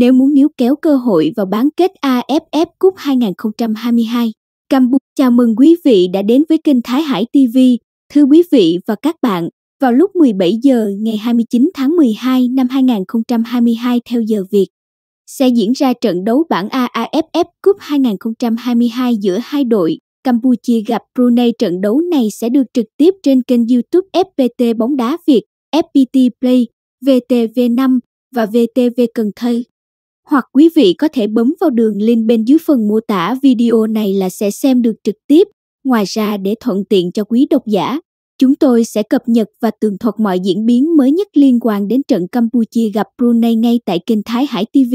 nếu muốn níu kéo cơ hội vào bán kết AFF Cup 2022. Campuchia chào mừng quý vị đã đến với kênh Thái Hải TV. Thưa quý vị và các bạn, vào lúc 17 giờ ngày 29 tháng 12 năm 2022 theo giờ Việt, sẽ diễn ra trận đấu bảng AFF Cup 2022 giữa hai đội Campuchia gặp Brunei trận đấu này sẽ được trực tiếp trên kênh YouTube FPT bóng đá Việt, FPT Play, VTV5 và VTV Cần Thơ hoặc quý vị có thể bấm vào đường link bên dưới phần mô tả video này là sẽ xem được trực tiếp. Ngoài ra để thuận tiện cho quý độc giả, chúng tôi sẽ cập nhật và tường thuật mọi diễn biến mới nhất liên quan đến trận Campuchia gặp Brunei ngay tại kênh Thái Hải TV.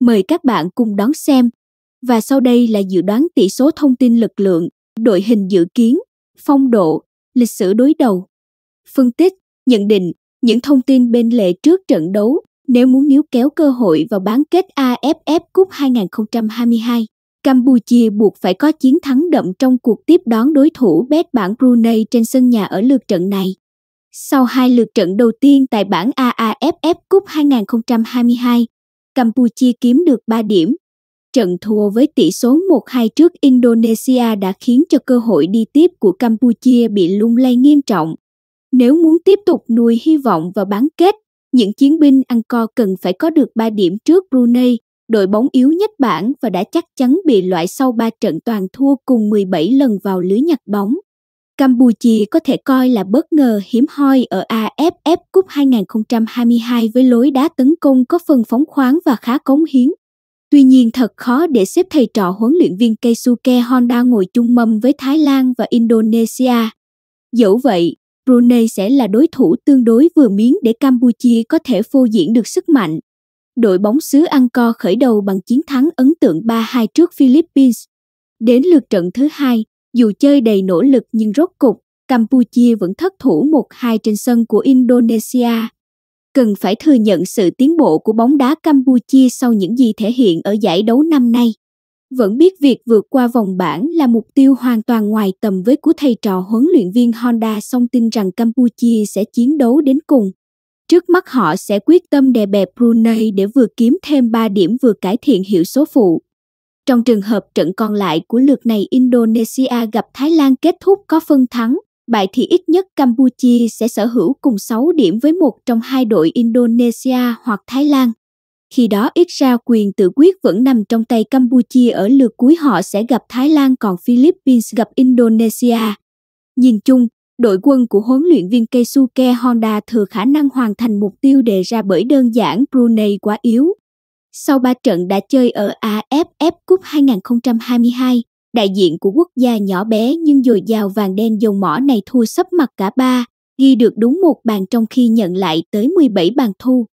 Mời các bạn cùng đón xem. Và sau đây là dự đoán tỷ số thông tin lực lượng, đội hình dự kiến, phong độ, lịch sử đối đầu. Phân tích, nhận định, những thông tin bên lề trước trận đấu nếu muốn níu kéo cơ hội vào bán kết AFF Cup 2022. Campuchia buộc phải có chiến thắng đậm trong cuộc tiếp đón đối thủ bét bảng Brunei trên sân nhà ở lượt trận này. Sau hai lượt trận đầu tiên tại bảng AAFF Cup 2022, Campuchia kiếm được 3 điểm. Trận thua với tỷ số 1-2 trước Indonesia đã khiến cho cơ hội đi tiếp của Campuchia bị lung lay nghiêm trọng. Nếu muốn tiếp tục nuôi hy vọng vào bán kết những chiến binh ăn co cần phải có được 3 điểm trước Brunei, đội bóng yếu nhất bảng và đã chắc chắn bị loại sau 3 trận toàn thua cùng 17 lần vào lưới nhặt bóng. Campuchia có thể coi là bất ngờ hiếm hoi ở AFF Cup 2022 với lối đá tấn công có phần phóng khoáng và khá cống hiến. Tuy nhiên thật khó để xếp thầy trò huấn luyện viên Keisuke Honda ngồi chung mâm với Thái Lan và Indonesia. Dẫu vậy, Brunei sẽ là đối thủ tương đối vừa miếng để Campuchia có thể phô diễn được sức mạnh. Đội bóng xứ Angkor khởi đầu bằng chiến thắng ấn tượng 3-2 trước Philippines. Đến lượt trận thứ hai, dù chơi đầy nỗ lực nhưng rốt cục, Campuchia vẫn thất thủ 1-2 trên sân của Indonesia. Cần phải thừa nhận sự tiến bộ của bóng đá Campuchia sau những gì thể hiện ở giải đấu năm nay vẫn biết việc vượt qua vòng bảng là mục tiêu hoàn toàn ngoài tầm với của thầy trò huấn luyện viên Honda song tin rằng Campuchia sẽ chiến đấu đến cùng. Trước mắt họ sẽ quyết tâm đè bẹp Brunei để vừa kiếm thêm 3 điểm vừa cải thiện hiệu số phụ. Trong trường hợp trận còn lại của lượt này Indonesia gặp Thái Lan kết thúc có phân thắng, bại thì ít nhất Campuchia sẽ sở hữu cùng 6 điểm với một trong hai đội Indonesia hoặc Thái Lan. Khi đó ít ra quyền tự quyết vẫn nằm trong tay Campuchia ở lượt cuối họ sẽ gặp Thái Lan còn Philippines gặp Indonesia. Nhìn chung, đội quân của huấn luyện viên Keisuke Honda thừa khả năng hoàn thành mục tiêu đề ra bởi đơn giản Brunei quá yếu. Sau 3 trận đã chơi ở AFF Cup 2022, đại diện của quốc gia nhỏ bé nhưng dồi dào vàng đen dầu mỏ này thua sấp mặt cả ba, ghi được đúng một bàn trong khi nhận lại tới 17 bàn thu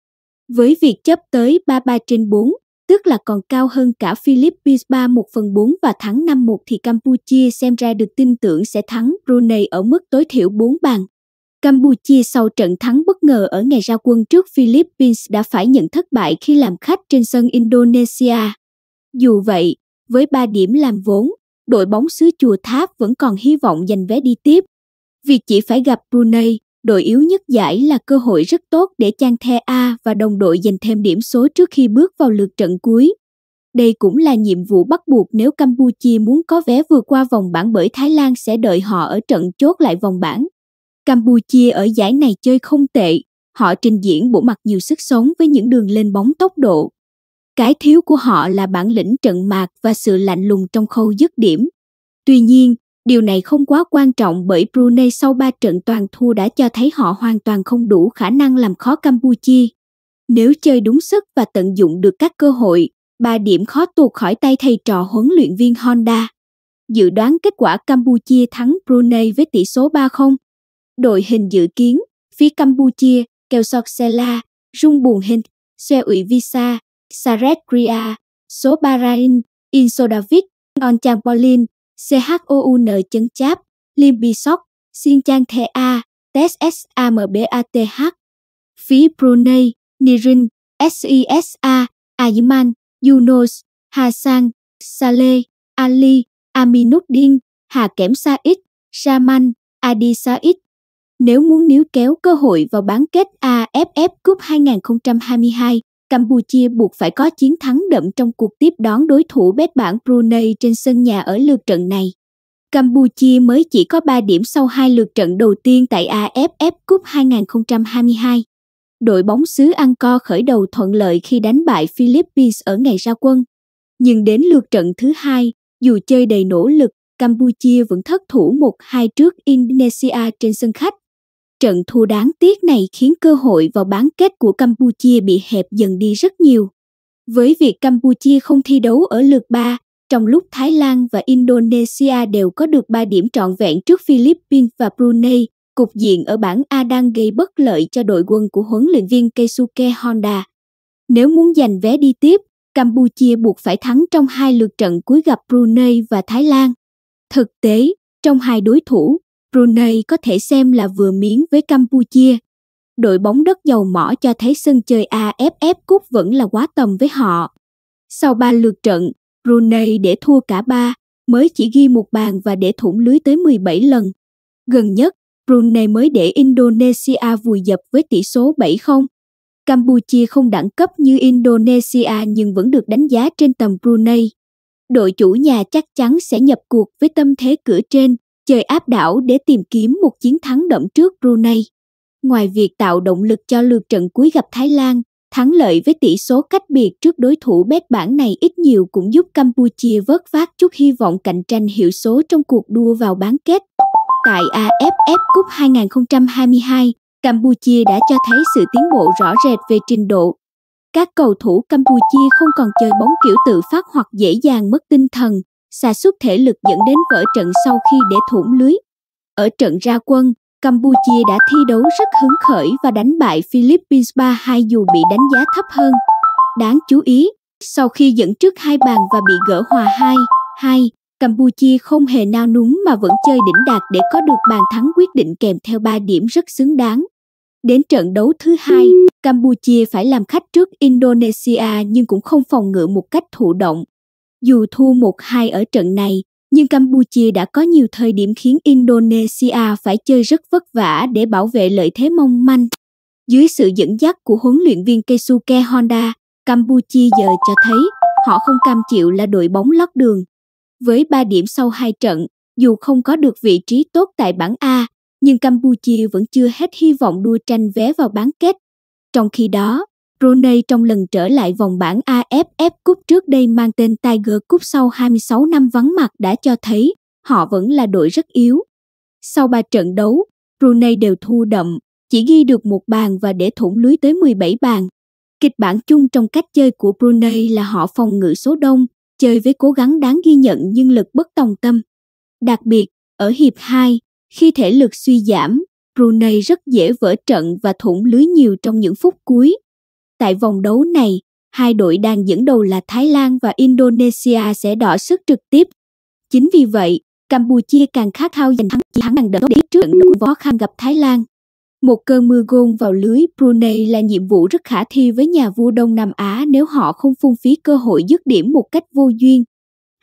với việc chấp tới 33 trên 4, tức là còn cao hơn cả Philippines 3 1 phần 4 và thắng 5 1 thì Campuchia xem ra được tin tưởng sẽ thắng Brunei ở mức tối thiểu 4 bàn. Campuchia sau trận thắng bất ngờ ở ngày ra quân trước Philippines đã phải nhận thất bại khi làm khách trên sân Indonesia. Dù vậy, với 3 điểm làm vốn, đội bóng xứ Chùa Tháp vẫn còn hy vọng giành vé đi tiếp. Việc chỉ phải gặp Brunei, đội yếu nhất giải là cơ hội rất tốt để Chang The A và đồng đội giành thêm điểm số trước khi bước vào lượt trận cuối. Đây cũng là nhiệm vụ bắt buộc nếu Campuchia muốn có vé vượt qua vòng bảng bởi Thái Lan sẽ đợi họ ở trận chốt lại vòng bảng. Campuchia ở giải này chơi không tệ, họ trình diễn bộ mặt nhiều sức sống với những đường lên bóng tốc độ. Cái thiếu của họ là bản lĩnh trận mạc và sự lạnh lùng trong khâu dứt điểm. Tuy nhiên, Điều này không quá quan trọng bởi Brunei sau 3 trận toàn thua đã cho thấy họ hoàn toàn không đủ khả năng làm khó Campuchia. Nếu chơi đúng sức và tận dụng được các cơ hội, 3 điểm khó tuột khỏi tay thầy trò huấn luyện viên Honda. Dự đoán kết quả Campuchia thắng Brunei với tỷ số 3-0. Đội hình dự kiến, phía Campuchia, Keo Soksela, Rung Bùn Hình, Xe ủy Visa, Saret Gria, Số Barain, Insodavit, Onchang Paulin, CHOUN chân cháp, Limbisoc, Xiên Trang Thè A, TSSAMBATH, Phí Brunei, Nirin, SISA, Ayman, Yunus, Hassan, Saleh, Ali, Aminuddin, Hà Kẽm Said, Raman, Adi Said. Nếu muốn níu kéo cơ hội vào bán kết AFF Cup 2022, Campuchia buộc phải có chiến thắng đậm trong cuộc tiếp đón đối thủ bét bảng Brunei trên sân nhà ở lượt trận này. Campuchia mới chỉ có 3 điểm sau hai lượt trận đầu tiên tại AFF Cup 2022. Đội bóng xứ Angkor khởi đầu thuận lợi khi đánh bại Philippines ở ngày ra quân. Nhưng đến lượt trận thứ hai, dù chơi đầy nỗ lực, Campuchia vẫn thất thủ 1-2 trước Indonesia trên sân khách. Trận thua đáng tiếc này khiến cơ hội vào bán kết của Campuchia bị hẹp dần đi rất nhiều. Với việc Campuchia không thi đấu ở lượt 3, trong lúc Thái Lan và Indonesia đều có được 3 điểm trọn vẹn trước Philippines và Brunei, cục diện ở bảng A đang gây bất lợi cho đội quân của huấn luyện viên Keisuke Honda. Nếu muốn giành vé đi tiếp, Campuchia buộc phải thắng trong hai lượt trận cuối gặp Brunei và Thái Lan. Thực tế, trong hai đối thủ, Brunei có thể xem là vừa miếng với Campuchia. Đội bóng đất dầu mỏ cho thấy sân chơi AFF Cup vẫn là quá tầm với họ. Sau 3 lượt trận, Brunei để thua cả ba, mới chỉ ghi một bàn và để thủng lưới tới 17 lần. Gần nhất, Brunei mới để Indonesia vùi dập với tỷ số 7-0. Campuchia không đẳng cấp như Indonesia nhưng vẫn được đánh giá trên tầm Brunei. Đội chủ nhà chắc chắn sẽ nhập cuộc với tâm thế cửa trên, chơi áp đảo để tìm kiếm một chiến thắng đậm trước Brunei. Ngoài việc tạo động lực cho lượt trận cuối gặp Thái Lan, thắng lợi với tỷ số cách biệt trước đối thủ bét bảng này ít nhiều cũng giúp Campuchia vớt vát chút hy vọng cạnh tranh hiệu số trong cuộc đua vào bán kết. Tại AFF Cup 2022, Campuchia đã cho thấy sự tiến bộ rõ rệt về trình độ. Các cầu thủ Campuchia không còn chơi bóng kiểu tự phát hoặc dễ dàng mất tinh thần, sa sút thể lực dẫn đến vỡ trận sau khi để thủng lưới. Ở trận ra quân, Campuchia đã thi đấu rất hứng khởi và đánh bại Philippines 3-2 dù bị đánh giá thấp hơn. Đáng chú ý, sau khi dẫn trước hai bàn và bị gỡ hòa 2-2, Campuchia không hề nao núng mà vẫn chơi đỉnh đạt để có được bàn thắng quyết định kèm theo 3 điểm rất xứng đáng. Đến trận đấu thứ hai, Campuchia phải làm khách trước Indonesia nhưng cũng không phòng ngự một cách thụ động. Dù thua một hai ở trận này, nhưng Campuchia đã có nhiều thời điểm khiến Indonesia phải chơi rất vất vả để bảo vệ lợi thế mong manh. Dưới sự dẫn dắt của huấn luyện viên Keisuke Honda, Campuchia giờ cho thấy họ không cam chịu là đội bóng lót đường. Với 3 điểm sau hai trận, dù không có được vị trí tốt tại bảng A, nhưng Campuchia vẫn chưa hết hy vọng đua tranh vé vào bán kết. Trong khi đó, Brunei trong lần trở lại vòng bảng AFF Cup trước đây mang tên Tiger Cup sau 26 năm vắng mặt đã cho thấy họ vẫn là đội rất yếu. Sau 3 trận đấu, Brunei đều thua đậm, chỉ ghi được một bàn và để thủng lưới tới 17 bàn. Kịch bản chung trong cách chơi của Brunei là họ phòng ngự số đông, chơi với cố gắng đáng ghi nhận nhưng lực bất tòng tâm. Đặc biệt, ở hiệp 2, khi thể lực suy giảm, Brunei rất dễ vỡ trận và thủng lưới nhiều trong những phút cuối. Tại vòng đấu này, hai đội đang dẫn đầu là Thái Lan và Indonesia sẽ đỏ sức trực tiếp. Chính vì vậy, Campuchia càng khát khao giành thắng chiến thắng bằng đợt đến trước trận đấu khó khăn gặp Thái Lan. Một cơn mưa gôn vào lưới Brunei là nhiệm vụ rất khả thi với nhà vua Đông Nam Á nếu họ không phung phí cơ hội dứt điểm một cách vô duyên.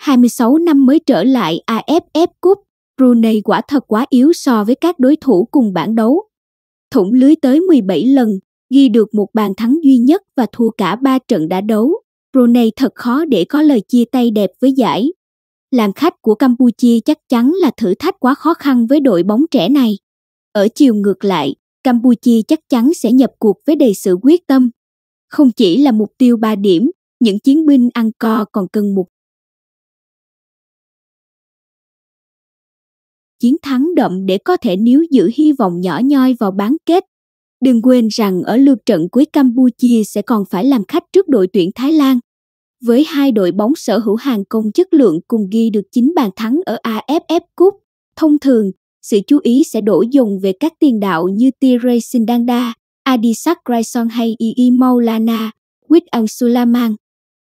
26 năm mới trở lại AFF Cup, Brunei quả thật quá yếu so với các đối thủ cùng bảng đấu. Thủng lưới tới 17 lần, ghi được một bàn thắng duy nhất và thua cả ba trận đã đấu. Brunei thật khó để có lời chia tay đẹp với giải. Làm khách của Campuchia chắc chắn là thử thách quá khó khăn với đội bóng trẻ này. Ở chiều ngược lại, Campuchia chắc chắn sẽ nhập cuộc với đầy sự quyết tâm. Không chỉ là mục tiêu 3 điểm, những chiến binh ăn co còn cần một chiến thắng đậm để có thể níu giữ hy vọng nhỏ nhoi vào bán kết Đừng quên rằng ở lượt trận cuối Campuchia sẽ còn phải làm khách trước đội tuyển Thái Lan. Với hai đội bóng sở hữu hàng công chất lượng cùng ghi được 9 bàn thắng ở AFF Cup, thông thường, sự chú ý sẽ đổ dồn về các tiền đạo như Tirey Sindanda, Adisak Raison hay Ii Maulana, Quid Sulaman.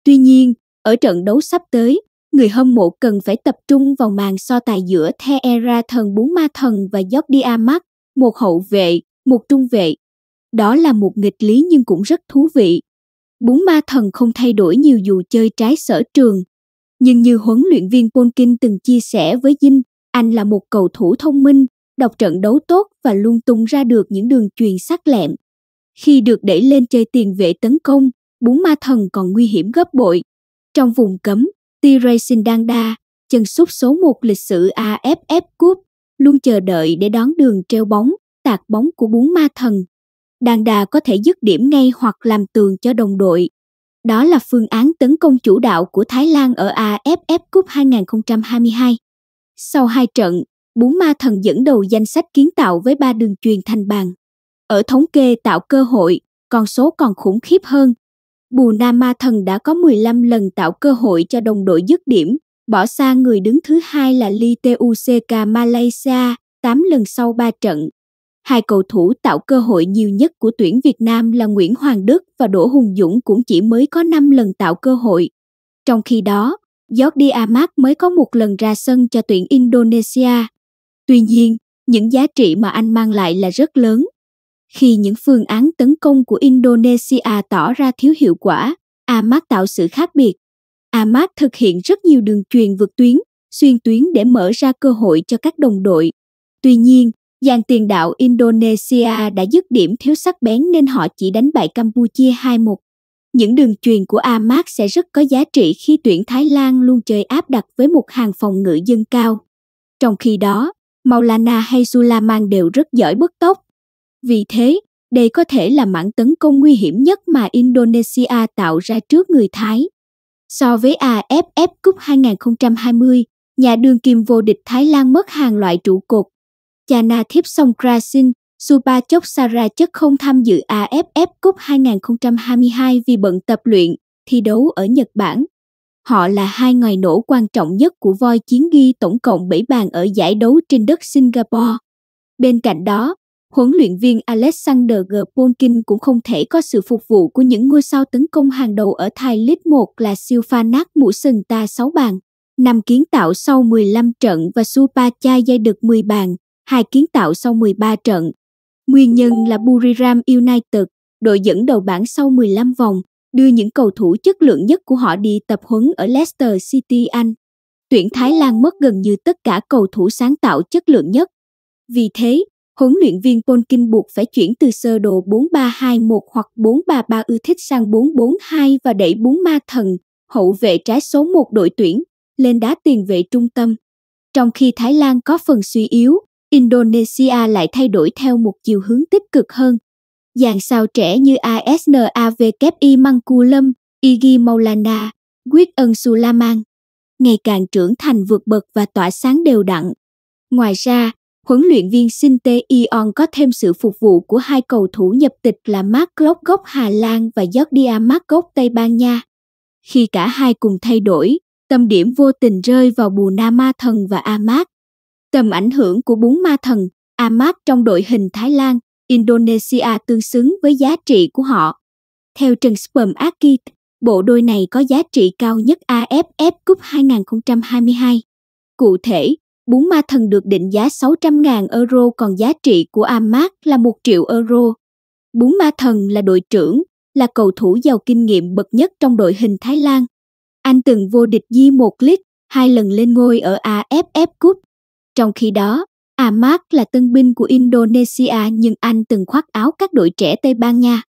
Tuy nhiên, ở trận đấu sắp tới, người hâm mộ cần phải tập trung vào màn so tài giữa The Era thần bốn ma thần và Jordi Amat, một hậu vệ, một trung vệ, đó là một nghịch lý nhưng cũng rất thú vị. Bốn ma thần không thay đổi nhiều dù chơi trái sở trường. Nhưng như huấn luyện viên Polkin từng chia sẻ với Dinh, anh là một cầu thủ thông minh, đọc trận đấu tốt và luôn tung ra được những đường truyền sắc lẹm. Khi được đẩy lên chơi tiền vệ tấn công, bốn ma thần còn nguy hiểm gấp bội. Trong vùng cấm, T-Racing chân sút số 1 lịch sử AFF Cup, luôn chờ đợi để đón đường treo bóng, tạt bóng của bốn ma thần đàn đà có thể dứt điểm ngay hoặc làm tường cho đồng đội. Đó là phương án tấn công chủ đạo của Thái Lan ở AFF Cup 2022. Sau hai trận, bốn ma thần dẫn đầu danh sách kiến tạo với ba đường truyền thành bàn. Ở thống kê tạo cơ hội, con số còn khủng khiếp hơn. Bù Na Ma Thần đã có 15 lần tạo cơ hội cho đồng đội dứt điểm, bỏ xa người đứng thứ hai là Lee Tuck Malaysia 8 lần sau 3 trận Hai cầu thủ tạo cơ hội nhiều nhất của tuyển Việt Nam là Nguyễn Hoàng Đức và Đỗ Hùng Dũng cũng chỉ mới có 5 lần tạo cơ hội. Trong khi đó, Jordi Amat mới có một lần ra sân cho tuyển Indonesia. Tuy nhiên, những giá trị mà anh mang lại là rất lớn. Khi những phương án tấn công của Indonesia tỏ ra thiếu hiệu quả, Amat tạo sự khác biệt. Amat thực hiện rất nhiều đường truyền vượt tuyến, xuyên tuyến để mở ra cơ hội cho các đồng đội. Tuy nhiên, Dàn tiền đạo Indonesia đã dứt điểm thiếu sắc bén nên họ chỉ đánh bại Campuchia 2-1. Những đường truyền của Amat sẽ rất có giá trị khi tuyển Thái Lan luôn chơi áp đặt với một hàng phòng ngự dân cao. Trong khi đó, Maulana hay Sulaman đều rất giỏi bất tốc. Vì thế, đây có thể là mảng tấn công nguy hiểm nhất mà Indonesia tạo ra trước người Thái. So với AFF Cup 2020, nhà đương kim vô địch Thái Lan mất hàng loại trụ cột Chana Thiếp Song Krasin, Supa Chốc Sara chất không tham dự AFF Cup 2022 vì bận tập luyện, thi đấu ở Nhật Bản. Họ là hai ngoài nổ quan trọng nhất của voi chiến ghi tổng cộng 7 bàn ở giải đấu trên đất Singapore. Bên cạnh đó, huấn luyện viên Alexander G. Polkin cũng không thể có sự phục vụ của những ngôi sao tấn công hàng đầu ở Thai League 1 là Silphanak Musunta 6 bàn, nằm kiến tạo sau 15 trận và Supachai dây được 10 bàn hai kiến tạo sau 13 trận. Nguyên nhân là Buriram United, đội dẫn đầu bảng sau 15 vòng, đưa những cầu thủ chất lượng nhất của họ đi tập huấn ở Leicester City Anh. Tuyển Thái Lan mất gần như tất cả cầu thủ sáng tạo chất lượng nhất. Vì thế, huấn luyện viên Polkin buộc phải chuyển từ sơ đồ 4-3-2-1 hoặc 4-3-3 ưa thích sang 4-4-2 và đẩy 4 ma thần, hậu vệ trái số 1 đội tuyển, lên đá tiền vệ trung tâm. Trong khi Thái Lan có phần suy yếu, Indonesia lại thay đổi theo một chiều hướng tích cực hơn. Dàn sao trẻ như ASNAVKI Mangkulam, Igi Maulana, Quyết Ân Sulaman, ngày càng trưởng thành vượt bậc và tỏa sáng đều đặn. Ngoài ra, huấn luyện viên Sinte Ion có thêm sự phục vụ của hai cầu thủ nhập tịch là Mark Klopp gốc Hà Lan và Jordi Amat gốc Tây Ban Nha. Khi cả hai cùng thay đổi, tâm điểm vô tình rơi vào Bù Na Ma Thần và Amat. Tầm ảnh hưởng của bốn ma thần Amat trong đội hình Thái Lan, Indonesia tương xứng với giá trị của họ. Theo Trần Spum Akit, bộ đôi này có giá trị cao nhất AFF Cup 2022. Cụ thể, bốn ma thần được định giá 600.000 euro còn giá trị của Amat là 1 triệu euro. bốn ma thần là đội trưởng, là cầu thủ giàu kinh nghiệm bậc nhất trong đội hình Thái Lan. Anh từng vô địch Di một lít, hai lần lên ngôi ở AFF Cup trong khi đó, Ahmad là tân binh của Indonesia nhưng anh từng khoác áo các đội trẻ Tây Ban Nha.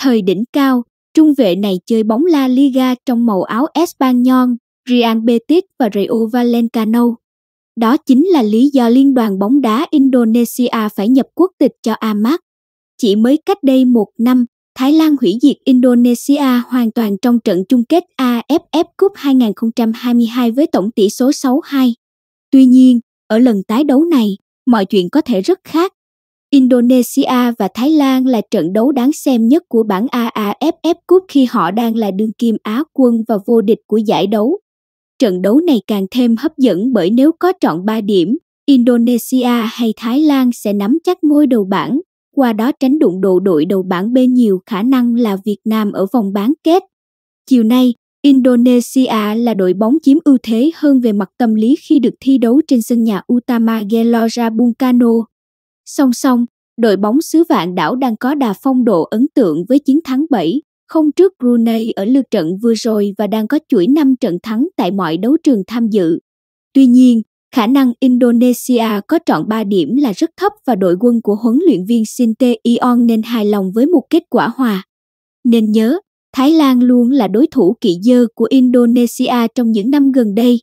Thời đỉnh cao, trung vệ này chơi bóng La Liga trong màu áo Espanyol, Real Betis và Rayo Vallecano. Đó chính là lý do Liên đoàn bóng đá Indonesia phải nhập quốc tịch cho Ahmad. Chỉ mới cách đây một năm, Thái Lan hủy diệt Indonesia hoàn toàn trong trận chung kết AFF Cup 2022 với tổng tỷ số 6-2. Tuy nhiên, ở lần tái đấu này, mọi chuyện có thể rất khác. Indonesia và Thái Lan là trận đấu đáng xem nhất của bảng AAFF Cup khi họ đang là đương kim Á quân và vô địch của giải đấu. Trận đấu này càng thêm hấp dẫn bởi nếu có trọn 3 điểm, Indonesia hay Thái Lan sẽ nắm chắc ngôi đầu bảng, qua đó tránh đụng độ đội đầu bảng bên nhiều khả năng là Việt Nam ở vòng bán kết. Chiều nay, Indonesia là đội bóng chiếm ưu thế hơn về mặt tâm lý khi được thi đấu trên sân nhà Utama Gelora Bung Karno. Song song, đội bóng xứ vạn đảo đang có đà phong độ ấn tượng với chiến thắng 7 không trước Brunei ở lượt trận vừa rồi và đang có chuỗi 5 trận thắng tại mọi đấu trường tham dự. Tuy nhiên, khả năng Indonesia có trọn 3 điểm là rất thấp và đội quân của huấn luyện viên Sinte Ion nên hài lòng với một kết quả hòa. Nên nhớ, Thái Lan luôn là đối thủ kỵ dơ của Indonesia trong những năm gần đây.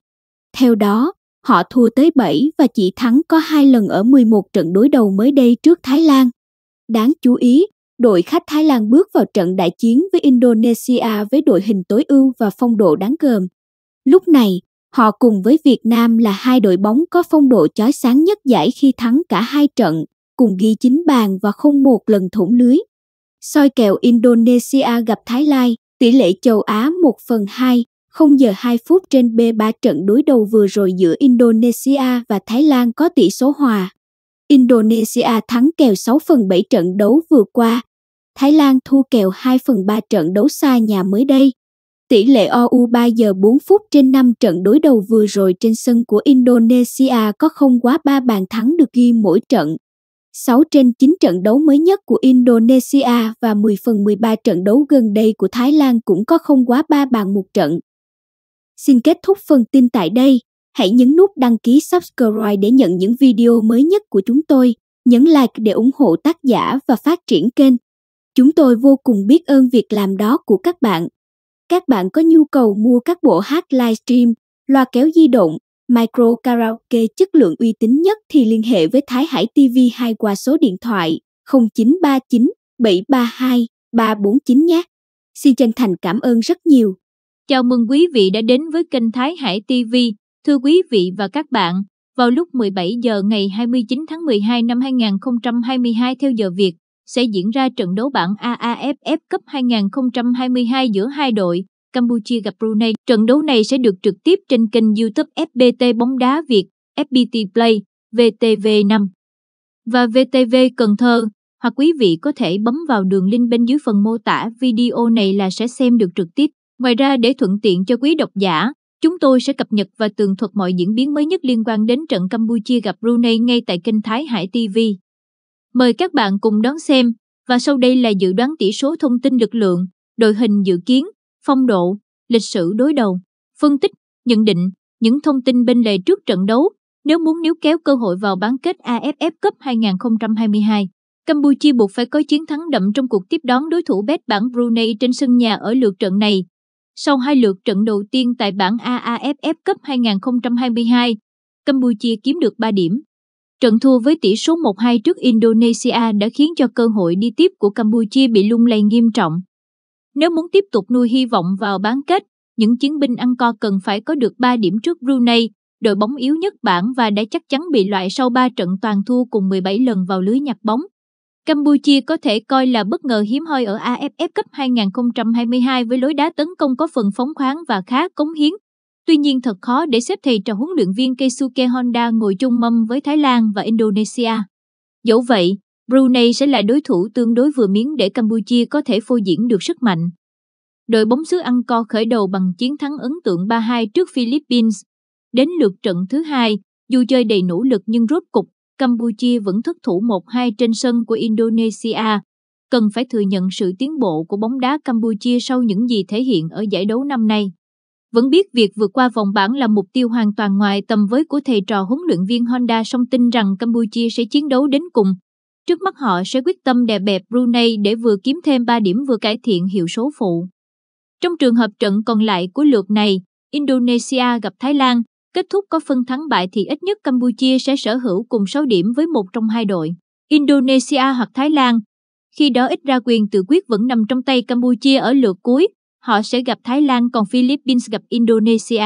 Theo đó, họ thua tới 7 và chỉ thắng có 2 lần ở 11 trận đối đầu mới đây trước Thái Lan. Đáng chú ý, đội khách Thái Lan bước vào trận đại chiến với Indonesia với đội hình tối ưu và phong độ đáng gờm. Lúc này, họ cùng với Việt Nam là hai đội bóng có phong độ chói sáng nhất giải khi thắng cả hai trận, cùng ghi 9 bàn và không một lần thủng lưới soi kèo Indonesia gặp Thái Lan tỷ lệ châu Á 1 phần 2, 0 giờ 2 phút trên B3 trận đối đầu vừa rồi giữa Indonesia và Thái Lan có tỷ số hòa. Indonesia thắng kèo 6 phần 7 trận đấu vừa qua. Thái Lan thua kèo 2 phần 3 trận đấu xa nhà mới đây. Tỷ lệ OU 3 giờ 4 phút trên 5 trận đối đầu vừa rồi trên sân của Indonesia có không quá 3 bàn thắng được ghi mỗi trận. 6 trên 9 trận đấu mới nhất của Indonesia và 10 phần 13 trận đấu gần đây của Thái Lan cũng có không quá 3 bàn một trận. Xin kết thúc phần tin tại đây. Hãy nhấn nút đăng ký subscribe để nhận những video mới nhất của chúng tôi. Nhấn like để ủng hộ tác giả và phát triển kênh. Chúng tôi vô cùng biết ơn việc làm đó của các bạn. Các bạn có nhu cầu mua các bộ hát livestream, loa kéo di động, micro karaoke chất lượng uy tín nhất thì liên hệ với Thái Hải TV 2 qua số điện thoại 0939 732 349 nhé. Xin chân thành cảm ơn rất nhiều. Chào mừng quý vị đã đến với kênh Thái Hải TV. Thưa quý vị và các bạn, vào lúc 17 giờ ngày 29 tháng 12 năm 2022 theo giờ Việt, sẽ diễn ra trận đấu bảng AAFF cấp 2022 giữa hai đội Campuchia gặp Brunei. Trận đấu này sẽ được trực tiếp trên kênh YouTube FPT bóng đá Việt, FPT Play, VTV5 và VTV Cần Thơ, hoặc quý vị có thể bấm vào đường link bên dưới phần mô tả video này là sẽ xem được trực tiếp. Ngoài ra để thuận tiện cho quý độc giả, chúng tôi sẽ cập nhật và tường thuật mọi diễn biến mới nhất liên quan đến trận Campuchia gặp Brunei ngay tại kênh Thái Hải TV. Mời các bạn cùng đón xem, và sau đây là dự đoán tỷ số thông tin lực lượng, đội hình dự kiến, phong độ, lịch sử đối đầu, phân tích, nhận định, những thông tin bên lề trước trận đấu nếu muốn níu kéo cơ hội vào bán kết AFF Cup 2022. Campuchia buộc phải có chiến thắng đậm trong cuộc tiếp đón đối thủ bét bảng Brunei trên sân nhà ở lượt trận này. Sau hai lượt trận đầu tiên tại bảng AAFF Cup 2022, Campuchia kiếm được 3 điểm. Trận thua với tỷ số 1-2 trước Indonesia đã khiến cho cơ hội đi tiếp của Campuchia bị lung lay nghiêm trọng. Nếu muốn tiếp tục nuôi hy vọng vào bán kết, những chiến binh ăn co cần phải có được 3 điểm trước Brunei, đội bóng yếu nhất bảng và đã chắc chắn bị loại sau 3 trận toàn thua cùng 17 lần vào lưới nhặt bóng. Campuchia có thể coi là bất ngờ hiếm hoi ở AFF Cup 2022 với lối đá tấn công có phần phóng khoáng và khá cống hiến. Tuy nhiên thật khó để xếp thầy trò huấn luyện viên Keisuke Honda ngồi chung mâm với Thái Lan và Indonesia. Dẫu vậy, Brunei sẽ là đối thủ tương đối vừa miếng để Campuchia có thể phô diễn được sức mạnh. Đội bóng xứ ăn co khởi đầu bằng chiến thắng ấn tượng 3-2 trước Philippines. Đến lượt trận thứ hai, dù chơi đầy nỗ lực nhưng rốt cục, Campuchia vẫn thất thủ 1-2 trên sân của Indonesia. Cần phải thừa nhận sự tiến bộ của bóng đá Campuchia sau những gì thể hiện ở giải đấu năm nay. Vẫn biết việc vượt qua vòng bảng là mục tiêu hoàn toàn ngoài tầm với của thầy trò huấn luyện viên Honda song tin rằng Campuchia sẽ chiến đấu đến cùng Trước mắt họ sẽ quyết tâm đè bẹp Brunei để vừa kiếm thêm 3 điểm vừa cải thiện hiệu số phụ. Trong trường hợp trận còn lại của lượt này, Indonesia gặp Thái Lan, kết thúc có phân thắng bại thì ít nhất Campuchia sẽ sở hữu cùng 6 điểm với một trong hai đội, Indonesia hoặc Thái Lan. Khi đó ít ra quyền tự quyết vẫn nằm trong tay Campuchia ở lượt cuối, họ sẽ gặp Thái Lan còn Philippines gặp Indonesia.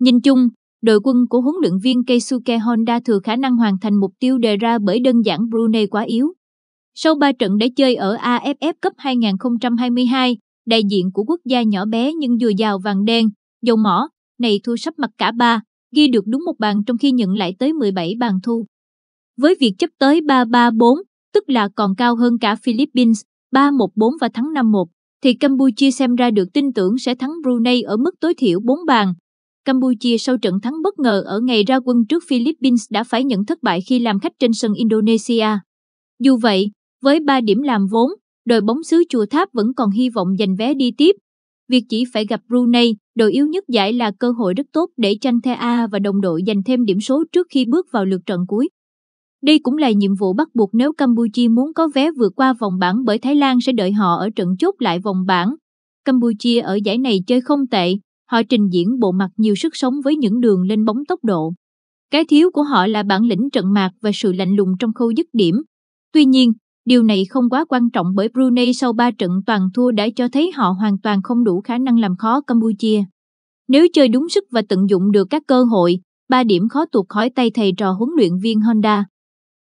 Nhìn chung, đội quân của huấn luyện viên Keisuke Honda thừa khả năng hoàn thành mục tiêu đề ra bởi đơn giản Brunei quá yếu. Sau 3 trận để chơi ở AFF Cup 2022, đại diện của quốc gia nhỏ bé nhưng dồi giàu vàng đen, dầu mỏ, này thua sắp mặt cả ba, ghi được đúng một bàn trong khi nhận lại tới 17 bàn thu. Với việc chấp tới 3-3-4, tức là còn cao hơn cả Philippines, 3-1-4 và thắng 5-1, thì Campuchia xem ra được tin tưởng sẽ thắng Brunei ở mức tối thiểu 4 bàn, Campuchia sau trận thắng bất ngờ ở ngày ra quân trước Philippines đã phải nhận thất bại khi làm khách trên sân Indonesia. Dù vậy, với 3 điểm làm vốn, đội bóng xứ Chùa Tháp vẫn còn hy vọng giành vé đi tiếp. Việc chỉ phải gặp Brunei, đội yếu nhất giải là cơ hội rất tốt để tranh The A và đồng đội giành thêm điểm số trước khi bước vào lượt trận cuối. Đây cũng là nhiệm vụ bắt buộc nếu Campuchia muốn có vé vượt qua vòng bảng bởi Thái Lan sẽ đợi họ ở trận chốt lại vòng bảng. Campuchia ở giải này chơi không tệ, Họ trình diễn bộ mặt nhiều sức sống với những đường lên bóng tốc độ. Cái thiếu của họ là bản lĩnh trận mạc và sự lạnh lùng trong khâu dứt điểm. Tuy nhiên, điều này không quá quan trọng bởi Brunei sau 3 trận toàn thua đã cho thấy họ hoàn toàn không đủ khả năng làm khó Campuchia. Nếu chơi đúng sức và tận dụng được các cơ hội, 3 điểm khó tuột khỏi tay thầy trò huấn luyện viên Honda.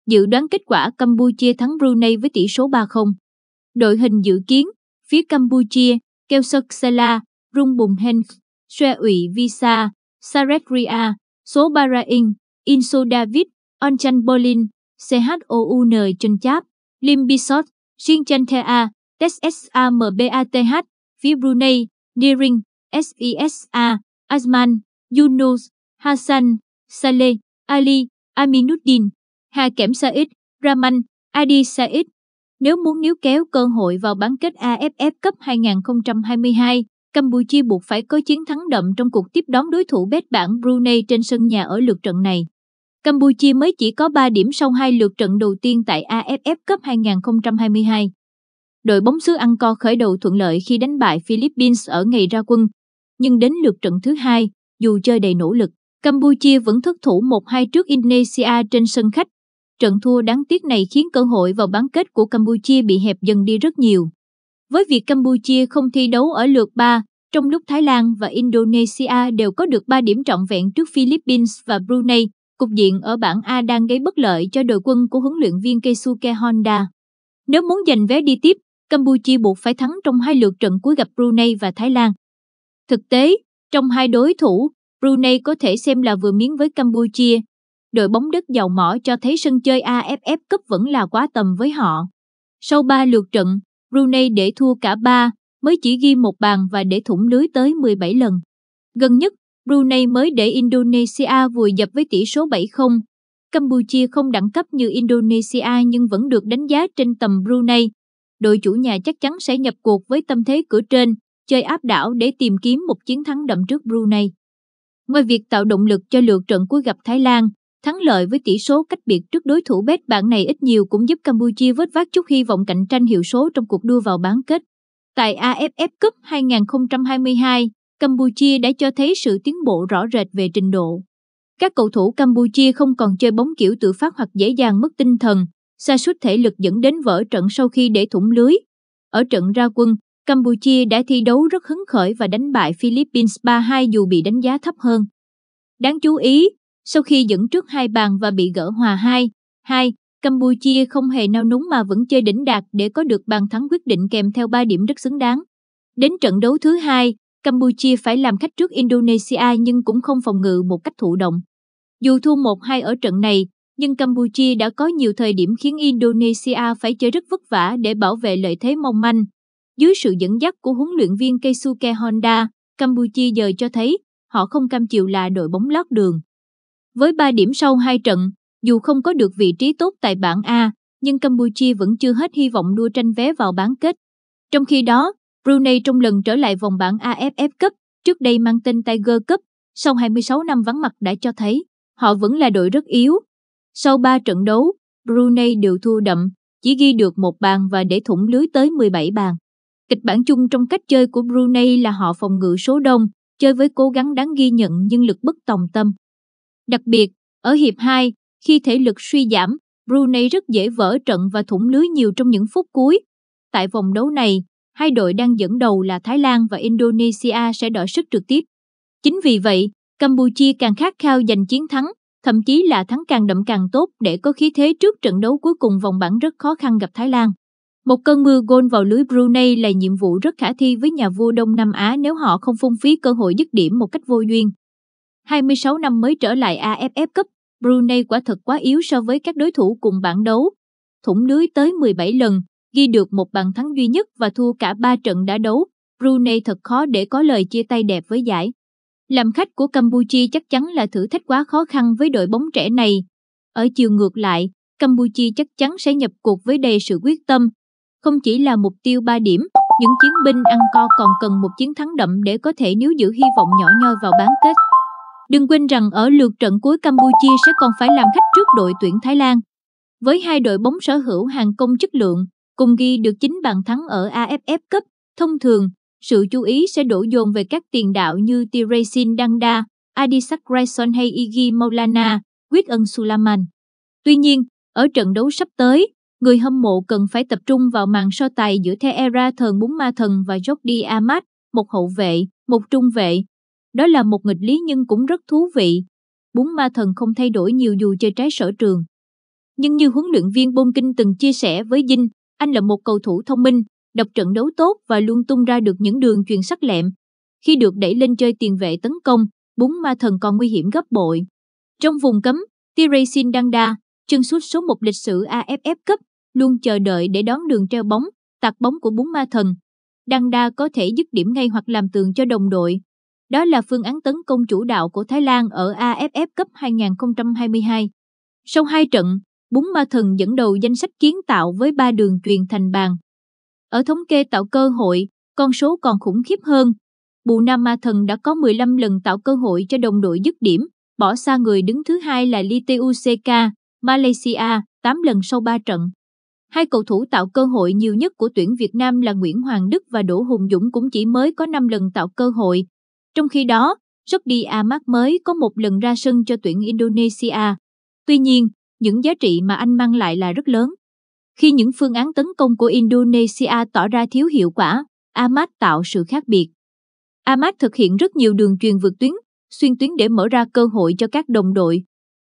Dự đoán kết quả Campuchia thắng Brunei với tỷ số 3-0. Đội hình dự kiến, phía Campuchia, Keo Sela, Rung Bùng Hens, Xe ủy Visa, Sarekria, số Barain, Inso David, Onchan Berlin, CHOUN Chân Cháp, Lim Bisot, Xin Chân Thea, SSAMBATH, phía Brunei, Niring, SISA, Azman, Yunus, Hassan, Saleh, Ali, Aminuddin, Hà Kẽm Said, Rahman, Adi Said. Nếu muốn níu kéo cơ hội vào bán kết AFF cấp 2022, Campuchia buộc phải có chiến thắng đậm trong cuộc tiếp đón đối thủ bét bảng Brunei trên sân nhà ở lượt trận này. Campuchia mới chỉ có 3 điểm sau hai lượt trận đầu tiên tại AFF Cup 2022. Đội bóng xứ ăn co khởi đầu thuận lợi khi đánh bại Philippines ở ngày ra quân. Nhưng đến lượt trận thứ hai, dù chơi đầy nỗ lực, Campuchia vẫn thất thủ 1-2 trước Indonesia trên sân khách. Trận thua đáng tiếc này khiến cơ hội vào bán kết của Campuchia bị hẹp dần đi rất nhiều với việc Campuchia không thi đấu ở lượt 3, trong lúc Thái Lan và Indonesia đều có được 3 điểm trọn vẹn trước Philippines và Brunei, cục diện ở bảng A đang gây bất lợi cho đội quân của huấn luyện viên Keisuke Honda. Nếu muốn giành vé đi tiếp, Campuchia buộc phải thắng trong hai lượt trận cuối gặp Brunei và Thái Lan. Thực tế, trong hai đối thủ, Brunei có thể xem là vừa miếng với Campuchia. Đội bóng đất giàu mỏ cho thấy sân chơi AFF cấp vẫn là quá tầm với họ. Sau 3 lượt trận, Brunei để thua cả ba, mới chỉ ghi một bàn và để thủng lưới tới 17 lần. Gần nhất, Brunei mới để Indonesia vùi dập với tỷ số 7-0. Campuchia không đẳng cấp như Indonesia nhưng vẫn được đánh giá trên tầm Brunei. Đội chủ nhà chắc chắn sẽ nhập cuộc với tâm thế cửa trên, chơi áp đảo để tìm kiếm một chiến thắng đậm trước Brunei. Ngoài việc tạo động lực cho lượt trận cuối gặp Thái Lan, Thắng lợi với tỷ số cách biệt trước đối thủ bét bảng này ít nhiều cũng giúp Campuchia vớt vát chút hy vọng cạnh tranh hiệu số trong cuộc đua vào bán kết. Tại AFF Cup 2022, Campuchia đã cho thấy sự tiến bộ rõ rệt về trình độ. Các cầu thủ Campuchia không còn chơi bóng kiểu tự phát hoặc dễ dàng mất tinh thần, sa sút thể lực dẫn đến vỡ trận sau khi để thủng lưới. Ở trận ra quân, Campuchia đã thi đấu rất hứng khởi và đánh bại Philippines 3-2 dù bị đánh giá thấp hơn. Đáng chú ý, sau khi dẫn trước hai bàn và bị gỡ hòa 2, 2, Campuchia không hề nao núng mà vẫn chơi đỉnh đạt để có được bàn thắng quyết định kèm theo 3 điểm rất xứng đáng. Đến trận đấu thứ hai, Campuchia phải làm khách trước Indonesia nhưng cũng không phòng ngự một cách thụ động. Dù thua 1-2 ở trận này, nhưng Campuchia đã có nhiều thời điểm khiến Indonesia phải chơi rất vất vả để bảo vệ lợi thế mong manh. Dưới sự dẫn dắt của huấn luyện viên Keisuke Honda, Campuchia giờ cho thấy họ không cam chịu là đội bóng lót đường. Với 3 điểm sau 2 trận, dù không có được vị trí tốt tại bảng A, nhưng Campuchia vẫn chưa hết hy vọng đua tranh vé vào bán kết. Trong khi đó, Brunei trong lần trở lại vòng bảng AFF Cup, trước đây mang tên Tiger Cup, sau 26 năm vắng mặt đã cho thấy họ vẫn là đội rất yếu. Sau 3 trận đấu, Brunei đều thua đậm, chỉ ghi được một bàn và để thủng lưới tới 17 bàn. Kịch bản chung trong cách chơi của Brunei là họ phòng ngự số đông, chơi với cố gắng đáng ghi nhận nhưng lực bất tòng tâm. Đặc biệt, ở hiệp 2, khi thể lực suy giảm, Brunei rất dễ vỡ trận và thủng lưới nhiều trong những phút cuối. Tại vòng đấu này, hai đội đang dẫn đầu là Thái Lan và Indonesia sẽ đỡ sức trực tiếp. Chính vì vậy, Campuchia càng khát khao giành chiến thắng, thậm chí là thắng càng đậm càng tốt để có khí thế trước trận đấu cuối cùng vòng bảng rất khó khăn gặp Thái Lan. Một cơn mưa gôn vào lưới Brunei là nhiệm vụ rất khả thi với nhà vua Đông Nam Á nếu họ không phung phí cơ hội dứt điểm một cách vô duyên. 26 năm mới trở lại AFF Cup, Brunei quả thật quá yếu so với các đối thủ cùng bảng đấu. Thủng lưới tới 17 lần, ghi được một bàn thắng duy nhất và thua cả 3 trận đã đấu, Brunei thật khó để có lời chia tay đẹp với giải. Làm khách của Campuchia chắc chắn là thử thách quá khó khăn với đội bóng trẻ này. Ở chiều ngược lại, Campuchia chắc chắn sẽ nhập cuộc với đầy sự quyết tâm. Không chỉ là mục tiêu 3 điểm, những chiến binh ăn co còn cần một chiến thắng đậm để có thể níu giữ hy vọng nhỏ nhoi vào bán kết. Đừng quên rằng ở lượt trận cuối Campuchia sẽ còn phải làm khách trước đội tuyển Thái Lan. Với hai đội bóng sở hữu hàng công chất lượng, cùng ghi được 9 bàn thắng ở AFF Cup, thông thường, sự chú ý sẽ đổ dồn về các tiền đạo như Tiracin Danda, Adisak Raison hay Igi Maulana, Quyết Ân Sulaman. Tuy nhiên, ở trận đấu sắp tới, người hâm mộ cần phải tập trung vào màn so tài giữa The Era Thần Bún Ma Thần và Jordi Amat, một hậu vệ, một trung vệ, đó là một nghịch lý nhưng cũng rất thú vị. Bốn ma thần không thay đổi nhiều dù chơi trái sở trường. Nhưng như huấn luyện viên Bôn Kinh từng chia sẻ với Dinh, anh là một cầu thủ thông minh, đọc trận đấu tốt và luôn tung ra được những đường truyền sắc lẹm. Khi được đẩy lên chơi tiền vệ tấn công, bốn ma thần còn nguy hiểm gấp bội. Trong vùng cấm, Tiresin Danda, chân sút số 1 lịch sử AFF cấp, luôn chờ đợi để đón đường treo bóng, tạt bóng của bốn ma thần. Danda có thể dứt điểm ngay hoặc làm tường cho đồng đội. Đó là phương án tấn công chủ đạo của Thái Lan ở AFF Cup 2022. Sau hai trận, Bún Ma Thần dẫn đầu danh sách kiến tạo với ba đường truyền thành bàn. Ở thống kê tạo cơ hội, con số còn khủng khiếp hơn. Bù Nam Ma Thần đã có 15 lần tạo cơ hội cho đồng đội dứt điểm, bỏ xa người đứng thứ hai là Lituck, Malaysia, 8 lần sau 3 trận. Hai cầu thủ tạo cơ hội nhiều nhất của tuyển Việt Nam là Nguyễn Hoàng Đức và Đỗ Hùng Dũng cũng chỉ mới có 5 lần tạo cơ hội, trong khi đó, Jordi Amat mới có một lần ra sân cho tuyển Indonesia. Tuy nhiên, những giá trị mà anh mang lại là rất lớn. Khi những phương án tấn công của Indonesia tỏ ra thiếu hiệu quả, Amat tạo sự khác biệt. Amat thực hiện rất nhiều đường truyền vượt tuyến, xuyên tuyến để mở ra cơ hội cho các đồng đội.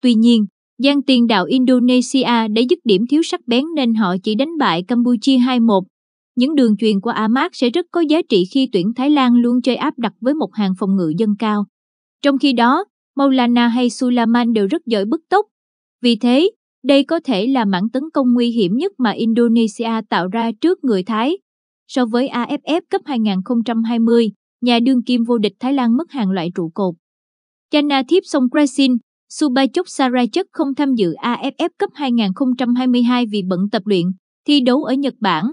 Tuy nhiên, Gian tiền đạo Indonesia đã dứt điểm thiếu sắc bén nên họ chỉ đánh bại Campuchia 2-1 những đường truyền của Amat sẽ rất có giá trị khi tuyển Thái Lan luôn chơi áp đặt với một hàng phòng ngự dân cao. Trong khi đó, Maulana hay Sulaman đều rất giỏi bức tốc. Vì thế, đây có thể là mảng tấn công nguy hiểm nhất mà Indonesia tạo ra trước người Thái. So với AFF cấp 2020, nhà đương kim vô địch Thái Lan mất hàng loại trụ cột. Chanathip Songkrasin, Subachok Sarachek không tham dự AFF cấp 2022 vì bận tập luyện, thi đấu ở Nhật Bản,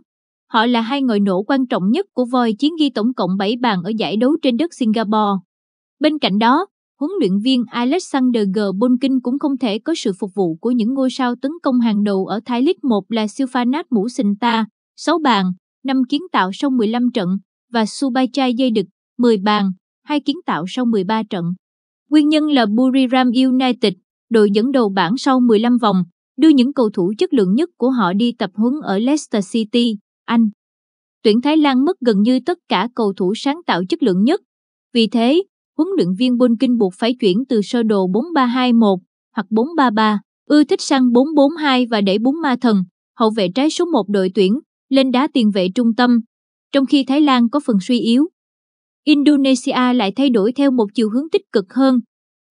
Họ là hai ngòi nổ quan trọng nhất của voi chiến ghi tổng cộng 7 bàn ở giải đấu trên đất Singapore. Bên cạnh đó, huấn luyện viên Alexander G. Bonkin cũng không thể có sự phục vụ của những ngôi sao tấn công hàng đầu ở Thái League 1 là Silvanat Mũ Sinh Ta, 6 bàn, 5 kiến tạo sau 15 trận, và Subachai Dây Đực, 10 bàn, 2 kiến tạo sau 13 trận. Nguyên nhân là Buriram United, đội dẫn đầu bảng sau 15 vòng, đưa những cầu thủ chất lượng nhất của họ đi tập huấn ở Leicester City. Anh. Tuyển Thái Lan mất gần như tất cả cầu thủ sáng tạo chất lượng nhất. Vì thế, huấn luyện viên Kinh buộc phải chuyển từ sơ đồ 4321 hoặc 433, ưa thích sang 442 và để bốn ma thần, hậu vệ trái số 1 đội tuyển, lên đá tiền vệ trung tâm, trong khi Thái Lan có phần suy yếu. Indonesia lại thay đổi theo một chiều hướng tích cực hơn.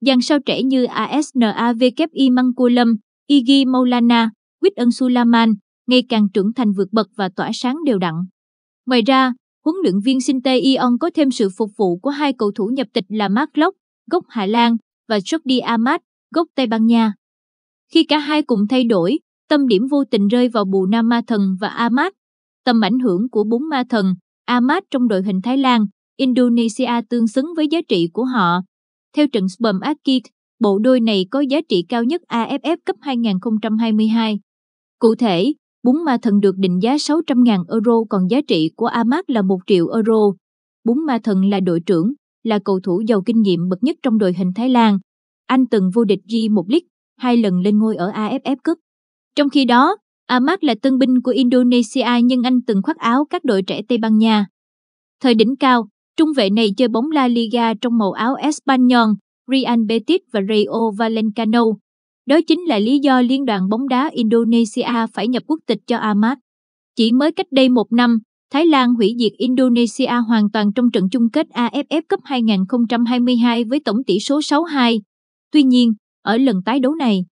Dàn sao trẻ như ASNAVKI Mangkulam, Igi Maulana, Quýt Ân Sulaman, ngày càng trưởng thành vượt bậc và tỏa sáng đều đặn. Ngoài ra, huấn luyện viên Sinte Ion có thêm sự phục vụ của hai cầu thủ nhập tịch là Mark Locke, gốc Hà Lan, và Jordi Amat, gốc Tây Ban Nha. Khi cả hai cùng thay đổi, tâm điểm vô tình rơi vào bù nam ma thần và Amat. Tầm ảnh hưởng của bốn ma thần, Amat trong đội hình Thái Lan, Indonesia tương xứng với giá trị của họ. Theo trận Spum Akit, bộ đôi này có giá trị cao nhất AFF Cup 2022. Cụ thể, Bún ma thần được định giá 600.000 euro còn giá trị của Amat là 1 triệu euro. Bún ma thần là đội trưởng, là cầu thủ giàu kinh nghiệm bậc nhất trong đội hình Thái Lan. Anh từng vô địch G1 League, hai lần lên ngôi ở AFF Cup. Trong khi đó, Amat là tân binh của Indonesia nhưng anh từng khoác áo các đội trẻ Tây Ban Nha. Thời đỉnh cao, trung vệ này chơi bóng La Liga trong màu áo Espanyol, Real Betis và Rayo Vallecano. Đó chính là lý do Liên đoàn bóng đá Indonesia phải nhập quốc tịch cho Ahmad. Chỉ mới cách đây một năm, Thái Lan hủy diệt Indonesia hoàn toàn trong trận chung kết AFF Cup 2022 với tổng tỷ số 6-2. Tuy nhiên, ở lần tái đấu này,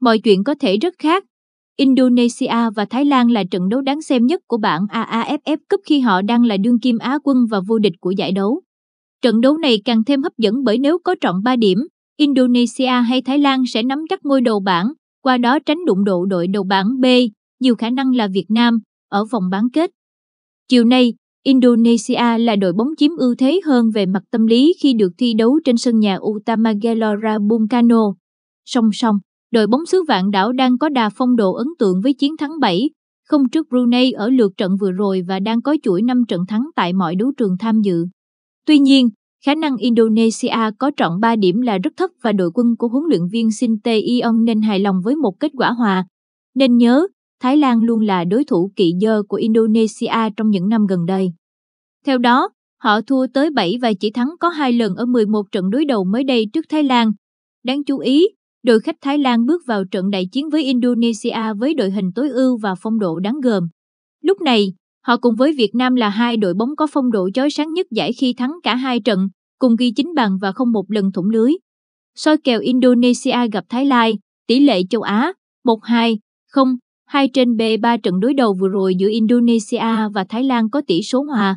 mọi chuyện có thể rất khác. Indonesia và Thái Lan là trận đấu đáng xem nhất của bảng AAFF Cup khi họ đang là đương kim Á quân và vô địch của giải đấu. Trận đấu này càng thêm hấp dẫn bởi nếu có trọn 3 điểm, Indonesia hay Thái Lan sẽ nắm chắc ngôi đầu bảng, qua đó tránh đụng độ đội đầu bảng B, nhiều khả năng là Việt Nam, ở vòng bán kết. Chiều nay, Indonesia là đội bóng chiếm ưu thế hơn về mặt tâm lý khi được thi đấu trên sân nhà Utama Gelora Bung Karno. Song song, đội bóng xứ vạn đảo đang có đà phong độ ấn tượng với chiến thắng 7, không trước Brunei ở lượt trận vừa rồi và đang có chuỗi 5 trận thắng tại mọi đấu trường tham dự. Tuy nhiên, Khả năng Indonesia có trọn 3 điểm là rất thấp và đội quân của huấn luyện viên Shin Tae-yong nên hài lòng với một kết quả hòa. Nên nhớ, Thái Lan luôn là đối thủ kỵ dơ của Indonesia trong những năm gần đây. Theo đó, họ thua tới 7 và chỉ thắng có 2 lần ở 11 trận đối đầu mới đây trước Thái Lan. Đáng chú ý, đội khách Thái Lan bước vào trận đại chiến với Indonesia với đội hình tối ưu và phong độ đáng gờm. Lúc này, Họ cùng với Việt Nam là hai đội bóng có phong độ chói sáng nhất giải khi thắng cả hai trận, cùng ghi 9 bàn và không một lần thủng lưới. Soi kèo Indonesia gặp Thái Lan, tỷ lệ châu Á 1-2, 0, 2 trên B3 trận đối đầu vừa rồi giữa Indonesia và Thái Lan có tỷ số hòa.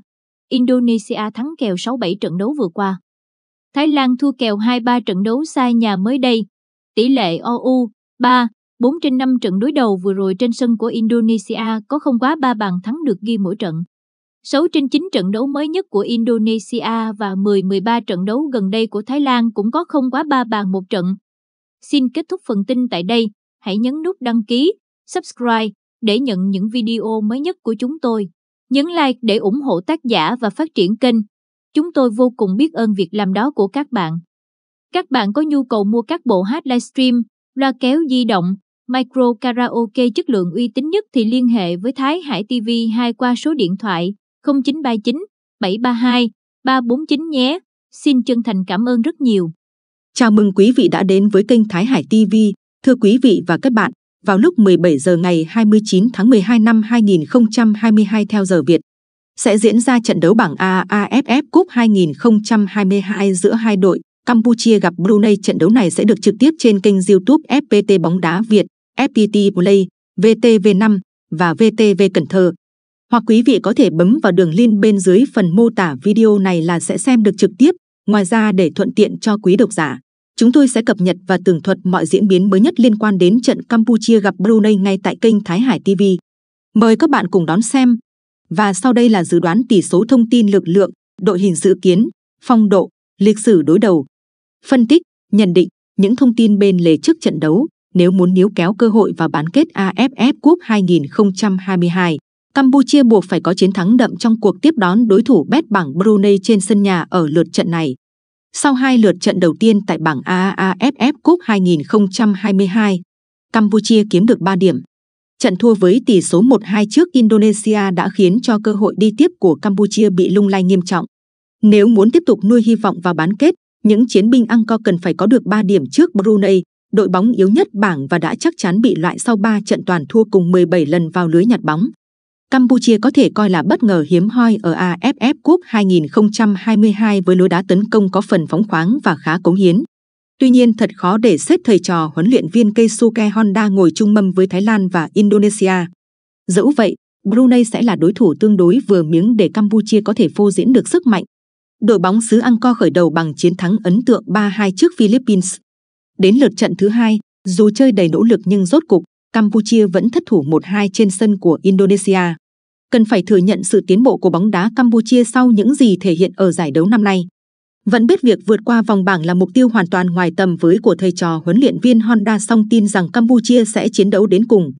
Indonesia thắng kèo 6-7 trận đấu vừa qua. Thái Lan thua kèo 2-3 trận đấu xa nhà mới đây. Tỷ lệ OU 3, 4 trên 5 trận đối đầu vừa rồi trên sân của Indonesia có không quá 3 bàn thắng được ghi mỗi trận. 6 trên 9 trận đấu mới nhất của Indonesia và 10-13 trận đấu gần đây của Thái Lan cũng có không quá 3 bàn một trận. Xin kết thúc phần tin tại đây, hãy nhấn nút đăng ký, subscribe để nhận những video mới nhất của chúng tôi. Nhấn like để ủng hộ tác giả và phát triển kênh. Chúng tôi vô cùng biết ơn việc làm đó của các bạn. Các bạn có nhu cầu mua các bộ hát livestream, loa kéo di động, Micro karaoke chất lượng uy tín nhất thì liên hệ với Thái Hải TV 2 qua số điện thoại 0939 732 349 nhé. Xin chân thành cảm ơn rất nhiều. Chào mừng quý vị đã đến với kênh Thái Hải TV. Thưa quý vị và các bạn, vào lúc 17 giờ ngày 29 tháng 12 năm 2022 theo giờ Việt, sẽ diễn ra trận đấu bảng A AFF Cup 2022 giữa hai đội Campuchia gặp Brunei. Trận đấu này sẽ được trực tiếp trên kênh YouTube FPT bóng đá Việt. FPT Play, VTV5 và VTV Cần Thơ. Hoặc quý vị có thể bấm vào đường link bên dưới phần mô tả video này là sẽ xem được trực tiếp. Ngoài ra để thuận tiện cho quý độc giả, chúng tôi sẽ cập nhật và tường thuật mọi diễn biến mới nhất liên quan đến trận Campuchia gặp Brunei ngay tại kênh Thái Hải TV. Mời các bạn cùng đón xem. Và sau đây là dự đoán tỷ số thông tin lực lượng, đội hình dự kiến, phong độ, lịch sử đối đầu. Phân tích, nhận định những thông tin bên lề trước trận đấu nếu muốn níu kéo cơ hội vào bán kết AFF Cup 2022. Campuchia buộc phải có chiến thắng đậm trong cuộc tiếp đón đối thủ bét bảng Brunei trên sân nhà ở lượt trận này. Sau hai lượt trận đầu tiên tại bảng AAFF Cup 2022, Campuchia kiếm được 3 điểm. Trận thua với tỷ số 1-2 trước Indonesia đã khiến cho cơ hội đi tiếp của Campuchia bị lung lay nghiêm trọng. Nếu muốn tiếp tục nuôi hy vọng vào bán kết, những chiến binh Angkor cần phải có được 3 điểm trước Brunei, đội bóng yếu nhất bảng và đã chắc chắn bị loại sau 3 trận toàn thua cùng 17 lần vào lưới nhặt bóng. Campuchia có thể coi là bất ngờ hiếm hoi ở AFF Cup 2022 với lối đá tấn công có phần phóng khoáng và khá cống hiến. Tuy nhiên thật khó để xếp thầy trò huấn luyện viên Keisuke Honda ngồi chung mâm với Thái Lan và Indonesia. Dẫu vậy, Brunei sẽ là đối thủ tương đối vừa miếng để Campuchia có thể phô diễn được sức mạnh. Đội bóng xứ Angkor khởi đầu bằng chiến thắng ấn tượng 3-2 trước Philippines. Đến lượt trận thứ hai, dù chơi đầy nỗ lực nhưng rốt cục, Campuchia vẫn thất thủ 1-2 trên sân của Indonesia. Cần phải thừa nhận sự tiến bộ của bóng đá Campuchia sau những gì thể hiện ở giải đấu năm nay. Vẫn biết việc vượt qua vòng bảng là mục tiêu hoàn toàn ngoài tầm với của thầy trò huấn luyện viên Honda song tin rằng Campuchia sẽ chiến đấu đến cùng.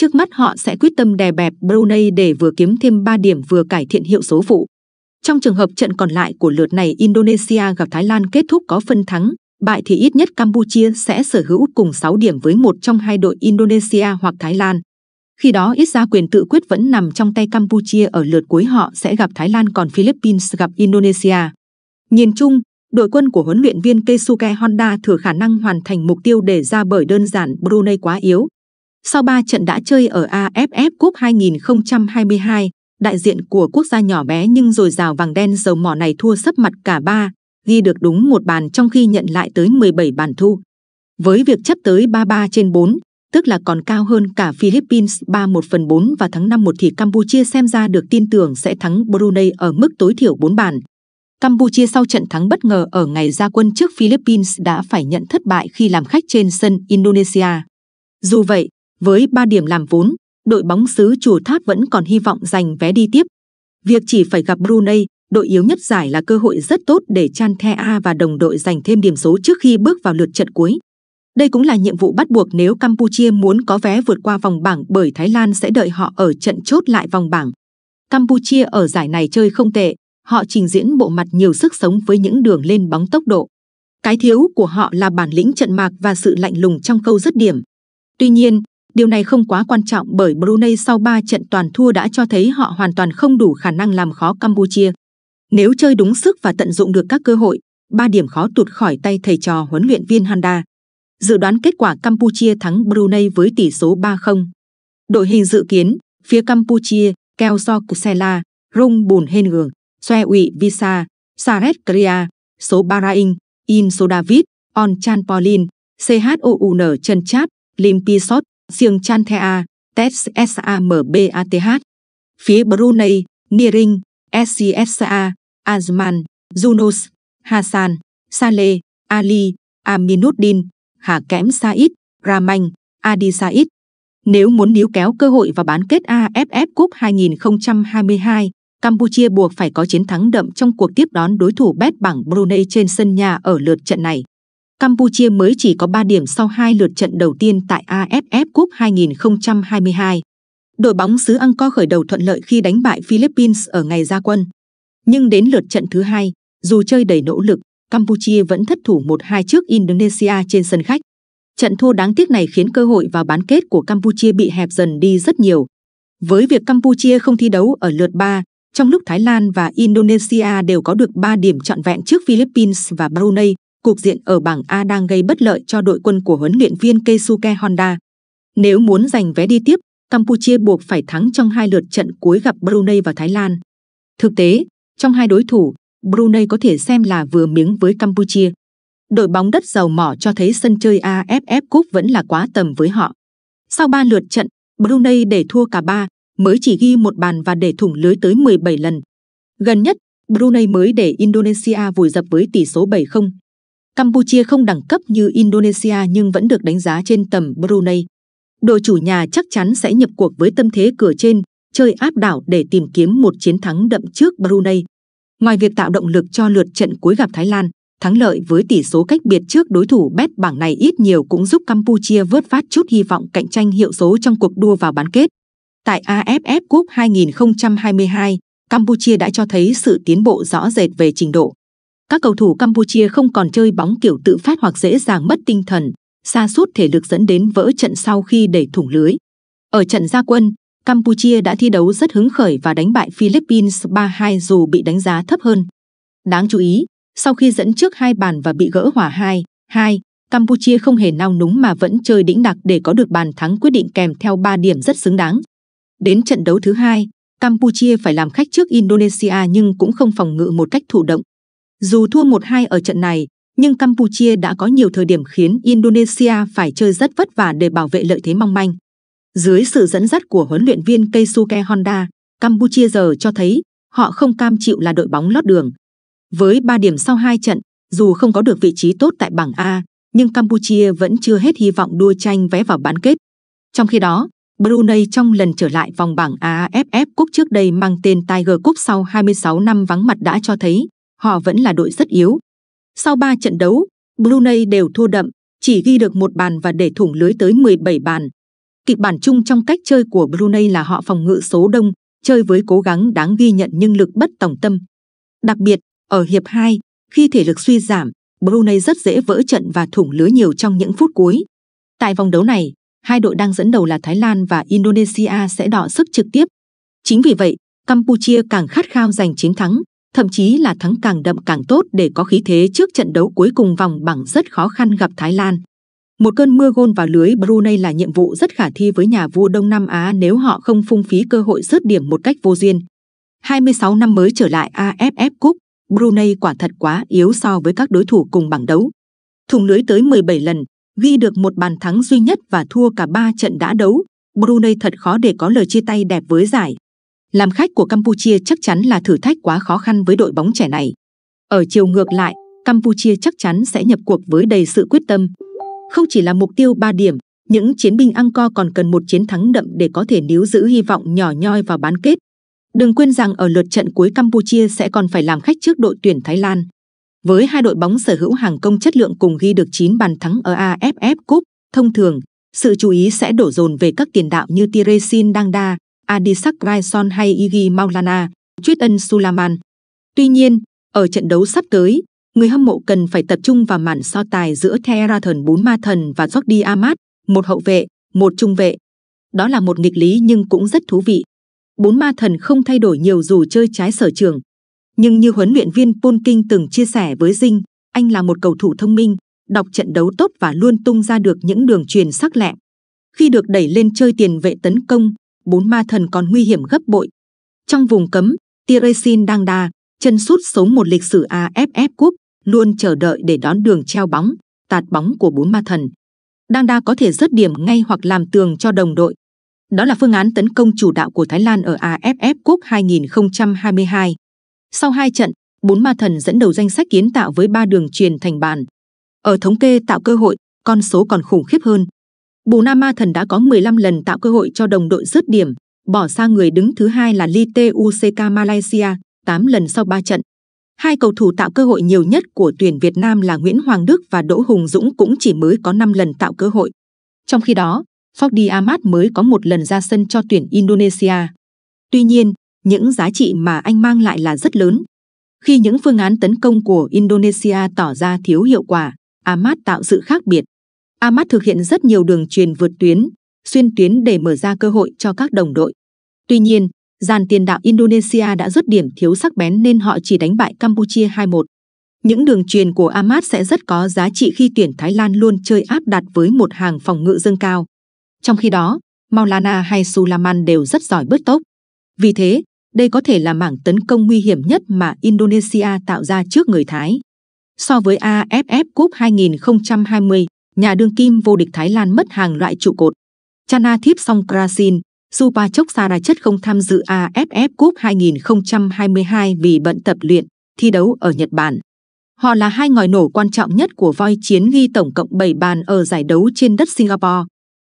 Trước mắt họ sẽ quyết tâm đè bẹp Brunei để vừa kiếm thêm 3 điểm vừa cải thiện hiệu số phụ. Trong trường hợp trận còn lại của lượt này Indonesia gặp Thái Lan kết thúc có phân thắng, bại thì ít nhất Campuchia sẽ sở hữu cùng 6 điểm với một trong hai đội Indonesia hoặc Thái Lan. Khi đó ít ra quyền tự quyết vẫn nằm trong tay Campuchia ở lượt cuối họ sẽ gặp Thái Lan còn Philippines gặp Indonesia. Nhìn chung, đội quân của huấn luyện viên Keisuke Honda thừa khả năng hoàn thành mục tiêu đề ra bởi đơn giản Brunei quá yếu. Sau 3 trận đã chơi ở AFF Cup 2022, đại diện của quốc gia nhỏ bé nhưng dồi dào vàng đen dầu mỏ này thua sấp mặt cả ba, ghi được đúng một bàn trong khi nhận lại tới 17 bàn thu. Với việc chấp tới 33 trên 4, tức là còn cao hơn cả Philippines 31 phần 4 và tháng 5 1 thì Campuchia xem ra được tin tưởng sẽ thắng Brunei ở mức tối thiểu 4 bàn. Campuchia sau trận thắng bất ngờ ở ngày ra quân trước Philippines đã phải nhận thất bại khi làm khách trên sân Indonesia. Dù vậy, với 3 điểm làm vốn, đội bóng xứ chùa tháp vẫn còn hy vọng giành vé đi tiếp. Việc chỉ phải gặp Brunei đội yếu nhất giải là cơ hội rất tốt để Chan The A và đồng đội giành thêm điểm số trước khi bước vào lượt trận cuối. Đây cũng là nhiệm vụ bắt buộc nếu Campuchia muốn có vé vượt qua vòng bảng bởi Thái Lan sẽ đợi họ ở trận chốt lại vòng bảng. Campuchia ở giải này chơi không tệ, họ trình diễn bộ mặt nhiều sức sống với những đường lên bóng tốc độ. Cái thiếu của họ là bản lĩnh trận mạc và sự lạnh lùng trong khâu dứt điểm. Tuy nhiên, điều này không quá quan trọng bởi Brunei sau 3 trận toàn thua đã cho thấy họ hoàn toàn không đủ khả năng làm khó Campuchia. Nếu chơi đúng sức và tận dụng được các cơ hội, 3 điểm khó tụt khỏi tay thầy trò huấn luyện viên Handa. Dự đoán kết quả Campuchia thắng Brunei với tỷ số 3-0. Đội hình dự kiến, phía Campuchia, Keo So Kusela, Rung Bùn Hên Gường, Xoe Uy Visa, Saret Kria, Số Barain, In Số David, On Chan Paulin, CHOUN Trần Chát, Lim Pisot, Siêng Chan Thea, Tets SAMBATH. Phía Brunei, Niring, SCSA, Azman, Junus, Hassan, Saleh, Ali, Aminuddin, Hà Kẽm Said, Ramanh, Adi Said. Nếu muốn níu kéo cơ hội vào bán kết AFF Cup 2022, Campuchia buộc phải có chiến thắng đậm trong cuộc tiếp đón đối thủ bét bảng Brunei trên sân nhà ở lượt trận này. Campuchia mới chỉ có 3 điểm sau hai lượt trận đầu tiên tại AFF Cup 2022. Đội bóng xứ Angkor khởi đầu thuận lợi khi đánh bại Philippines ở ngày ra quân. Nhưng đến lượt trận thứ hai, dù chơi đầy nỗ lực, Campuchia vẫn thất thủ 1-2 trước Indonesia trên sân khách. Trận thua đáng tiếc này khiến cơ hội vào bán kết của Campuchia bị hẹp dần đi rất nhiều. Với việc Campuchia không thi đấu ở lượt 3, trong lúc Thái Lan và Indonesia đều có được 3 điểm trọn vẹn trước Philippines và Brunei, cục diện ở bảng A đang gây bất lợi cho đội quân của huấn luyện viên Keisuke Honda. Nếu muốn giành vé đi tiếp, Campuchia buộc phải thắng trong hai lượt trận cuối gặp Brunei và Thái Lan. Thực tế, trong hai đối thủ, Brunei có thể xem là vừa miếng với Campuchia. Đội bóng đất giàu mỏ cho thấy sân chơi AFF Cup vẫn là quá tầm với họ. Sau 3 lượt trận, Brunei để thua cả ba, mới chỉ ghi một bàn và để thủng lưới tới 17 lần. Gần nhất, Brunei mới để Indonesia vùi dập với tỷ số 7-0. Campuchia không đẳng cấp như Indonesia nhưng vẫn được đánh giá trên tầm Brunei. Đội chủ nhà chắc chắn sẽ nhập cuộc với tâm thế cửa trên, chơi áp đảo để tìm kiếm một chiến thắng đậm trước Brunei. Ngoài việc tạo động lực cho lượt trận cuối gặp Thái Lan, thắng lợi với tỷ số cách biệt trước đối thủ bét bảng này ít nhiều cũng giúp Campuchia vớt vát chút hy vọng cạnh tranh hiệu số trong cuộc đua vào bán kết. Tại AFF Cup 2022, Campuchia đã cho thấy sự tiến bộ rõ rệt về trình độ. Các cầu thủ Campuchia không còn chơi bóng kiểu tự phát hoặc dễ dàng mất tinh thần, sa sút thể lực dẫn đến vỡ trận sau khi đẩy thủng lưới. Ở trận gia quân, Campuchia đã thi đấu rất hứng khởi và đánh bại Philippines 3-2 dù bị đánh giá thấp hơn. Đáng chú ý, sau khi dẫn trước hai bàn và bị gỡ hòa 2-2, Campuchia không hề nao núng mà vẫn chơi đĩnh đặc để có được bàn thắng quyết định kèm theo 3 điểm rất xứng đáng. Đến trận đấu thứ hai, Campuchia phải làm khách trước Indonesia nhưng cũng không phòng ngự một cách thụ động. Dù thua 1-2 ở trận này, nhưng Campuchia đã có nhiều thời điểm khiến Indonesia phải chơi rất vất vả để bảo vệ lợi thế mong manh. Dưới sự dẫn dắt của huấn luyện viên Keisuke Honda, Campuchia giờ cho thấy họ không cam chịu là đội bóng lót đường. Với 3 điểm sau 2 trận, dù không có được vị trí tốt tại bảng A, nhưng Campuchia vẫn chưa hết hy vọng đua tranh vé vào bán kết. Trong khi đó, Brunei trong lần trở lại vòng bảng AFF Cup trước đây mang tên Tiger Cup sau 26 năm vắng mặt đã cho thấy họ vẫn là đội rất yếu. Sau 3 trận đấu, Brunei đều thua đậm, chỉ ghi được một bàn và để thủng lưới tới 17 bàn, Kịch bản chung trong cách chơi của Brunei là họ phòng ngự số đông, chơi với cố gắng đáng ghi nhận nhưng lực bất tổng tâm. Đặc biệt, ở hiệp 2, khi thể lực suy giảm, Brunei rất dễ vỡ trận và thủng lưới nhiều trong những phút cuối. Tại vòng đấu này, hai đội đang dẫn đầu là Thái Lan và Indonesia sẽ đọ sức trực tiếp. Chính vì vậy, Campuchia càng khát khao giành chiến thắng, thậm chí là thắng càng đậm càng tốt để có khí thế trước trận đấu cuối cùng vòng bảng rất khó khăn gặp Thái Lan. Một cơn mưa gôn vào lưới Brunei là nhiệm vụ rất khả thi với nhà vua Đông Nam Á nếu họ không phung phí cơ hội rớt điểm một cách vô duyên. 26 năm mới trở lại AFF Cup, Brunei quả thật quá yếu so với các đối thủ cùng bảng đấu. Thùng lưới tới 17 lần, ghi được một bàn thắng duy nhất và thua cả 3 trận đã đấu. Brunei thật khó để có lời chia tay đẹp với giải. Làm khách của Campuchia chắc chắn là thử thách quá khó khăn với đội bóng trẻ này. Ở chiều ngược lại, Campuchia chắc chắn sẽ nhập cuộc với đầy sự quyết tâm, không chỉ là mục tiêu 3 điểm, những chiến binh ăn co còn cần một chiến thắng đậm để có thể níu giữ hy vọng nhỏ nhoi vào bán kết. Đừng quên rằng ở lượt trận cuối Campuchia sẽ còn phải làm khách trước đội tuyển Thái Lan. Với hai đội bóng sở hữu hàng công chất lượng cùng ghi được 9 bàn thắng ở AFF Cup, thông thường, sự chú ý sẽ đổ dồn về các tiền đạo như Tiresin Dangda, Adisak Raison hay Igi Maulana, Triết Ân Sulaman. Tuy nhiên, ở trận đấu sắp tới, người hâm mộ cần phải tập trung vào màn so tài giữa Theraton bốn ma thần và Jordi Amat, một hậu vệ, một trung vệ. Đó là một nghịch lý nhưng cũng rất thú vị. Bốn ma thần không thay đổi nhiều dù chơi trái sở trường. Nhưng như huấn luyện viên Paul King từng chia sẻ với Dinh, anh là một cầu thủ thông minh, đọc trận đấu tốt và luôn tung ra được những đường truyền sắc lẹm. Khi được đẩy lên chơi tiền vệ tấn công, bốn ma thần còn nguy hiểm gấp bội. Trong vùng cấm, Tiresin đang đà, chân sút sống một lịch sử AFF Cup, luôn chờ đợi để đón đường treo bóng, tạt bóng của bốn ma thần. Đang đa có thể dứt điểm ngay hoặc làm tường cho đồng đội. Đó là phương án tấn công chủ đạo của Thái Lan ở AFF Cup 2022. Sau hai trận, bốn ma thần dẫn đầu danh sách kiến tạo với ba đường truyền thành bàn. Ở thống kê tạo cơ hội, con số còn khủng khiếp hơn. Bù Nam Ma Thần đã có 15 lần tạo cơ hội cho đồng đội dứt điểm, bỏ xa người đứng thứ hai là Lite UCK Malaysia 8 lần sau 3 trận. Hai cầu thủ tạo cơ hội nhiều nhất của tuyển Việt Nam là Nguyễn Hoàng Đức và Đỗ Hùng Dũng cũng chỉ mới có 5 lần tạo cơ hội. Trong khi đó, Fodi Ahmad mới có một lần ra sân cho tuyển Indonesia. Tuy nhiên, những giá trị mà anh mang lại là rất lớn. Khi những phương án tấn công của Indonesia tỏ ra thiếu hiệu quả, Ahmad tạo sự khác biệt. Ahmad thực hiện rất nhiều đường truyền vượt tuyến, xuyên tuyến để mở ra cơ hội cho các đồng đội. Tuy nhiên, dàn tiền đạo Indonesia đã dứt điểm thiếu sắc bén nên họ chỉ đánh bại Campuchia 2-1. Những đường truyền của Ahmad sẽ rất có giá trị khi tuyển Thái Lan luôn chơi áp đặt với một hàng phòng ngự dâng cao. Trong khi đó, Maulana hay Sulaman đều rất giỏi bứt tốc. Vì thế, đây có thể là mảng tấn công nguy hiểm nhất mà Indonesia tạo ra trước người Thái. So với AFF Cup 2020, nhà đương kim vô địch Thái Lan mất hàng loại trụ cột. Chana Thip Songkrasin, Supa Chốc Sara chất không tham dự AFF Cup 2022 vì bận tập luyện, thi đấu ở Nhật Bản. Họ là hai ngòi nổ quan trọng nhất của voi chiến ghi tổng cộng 7 bàn ở giải đấu trên đất Singapore.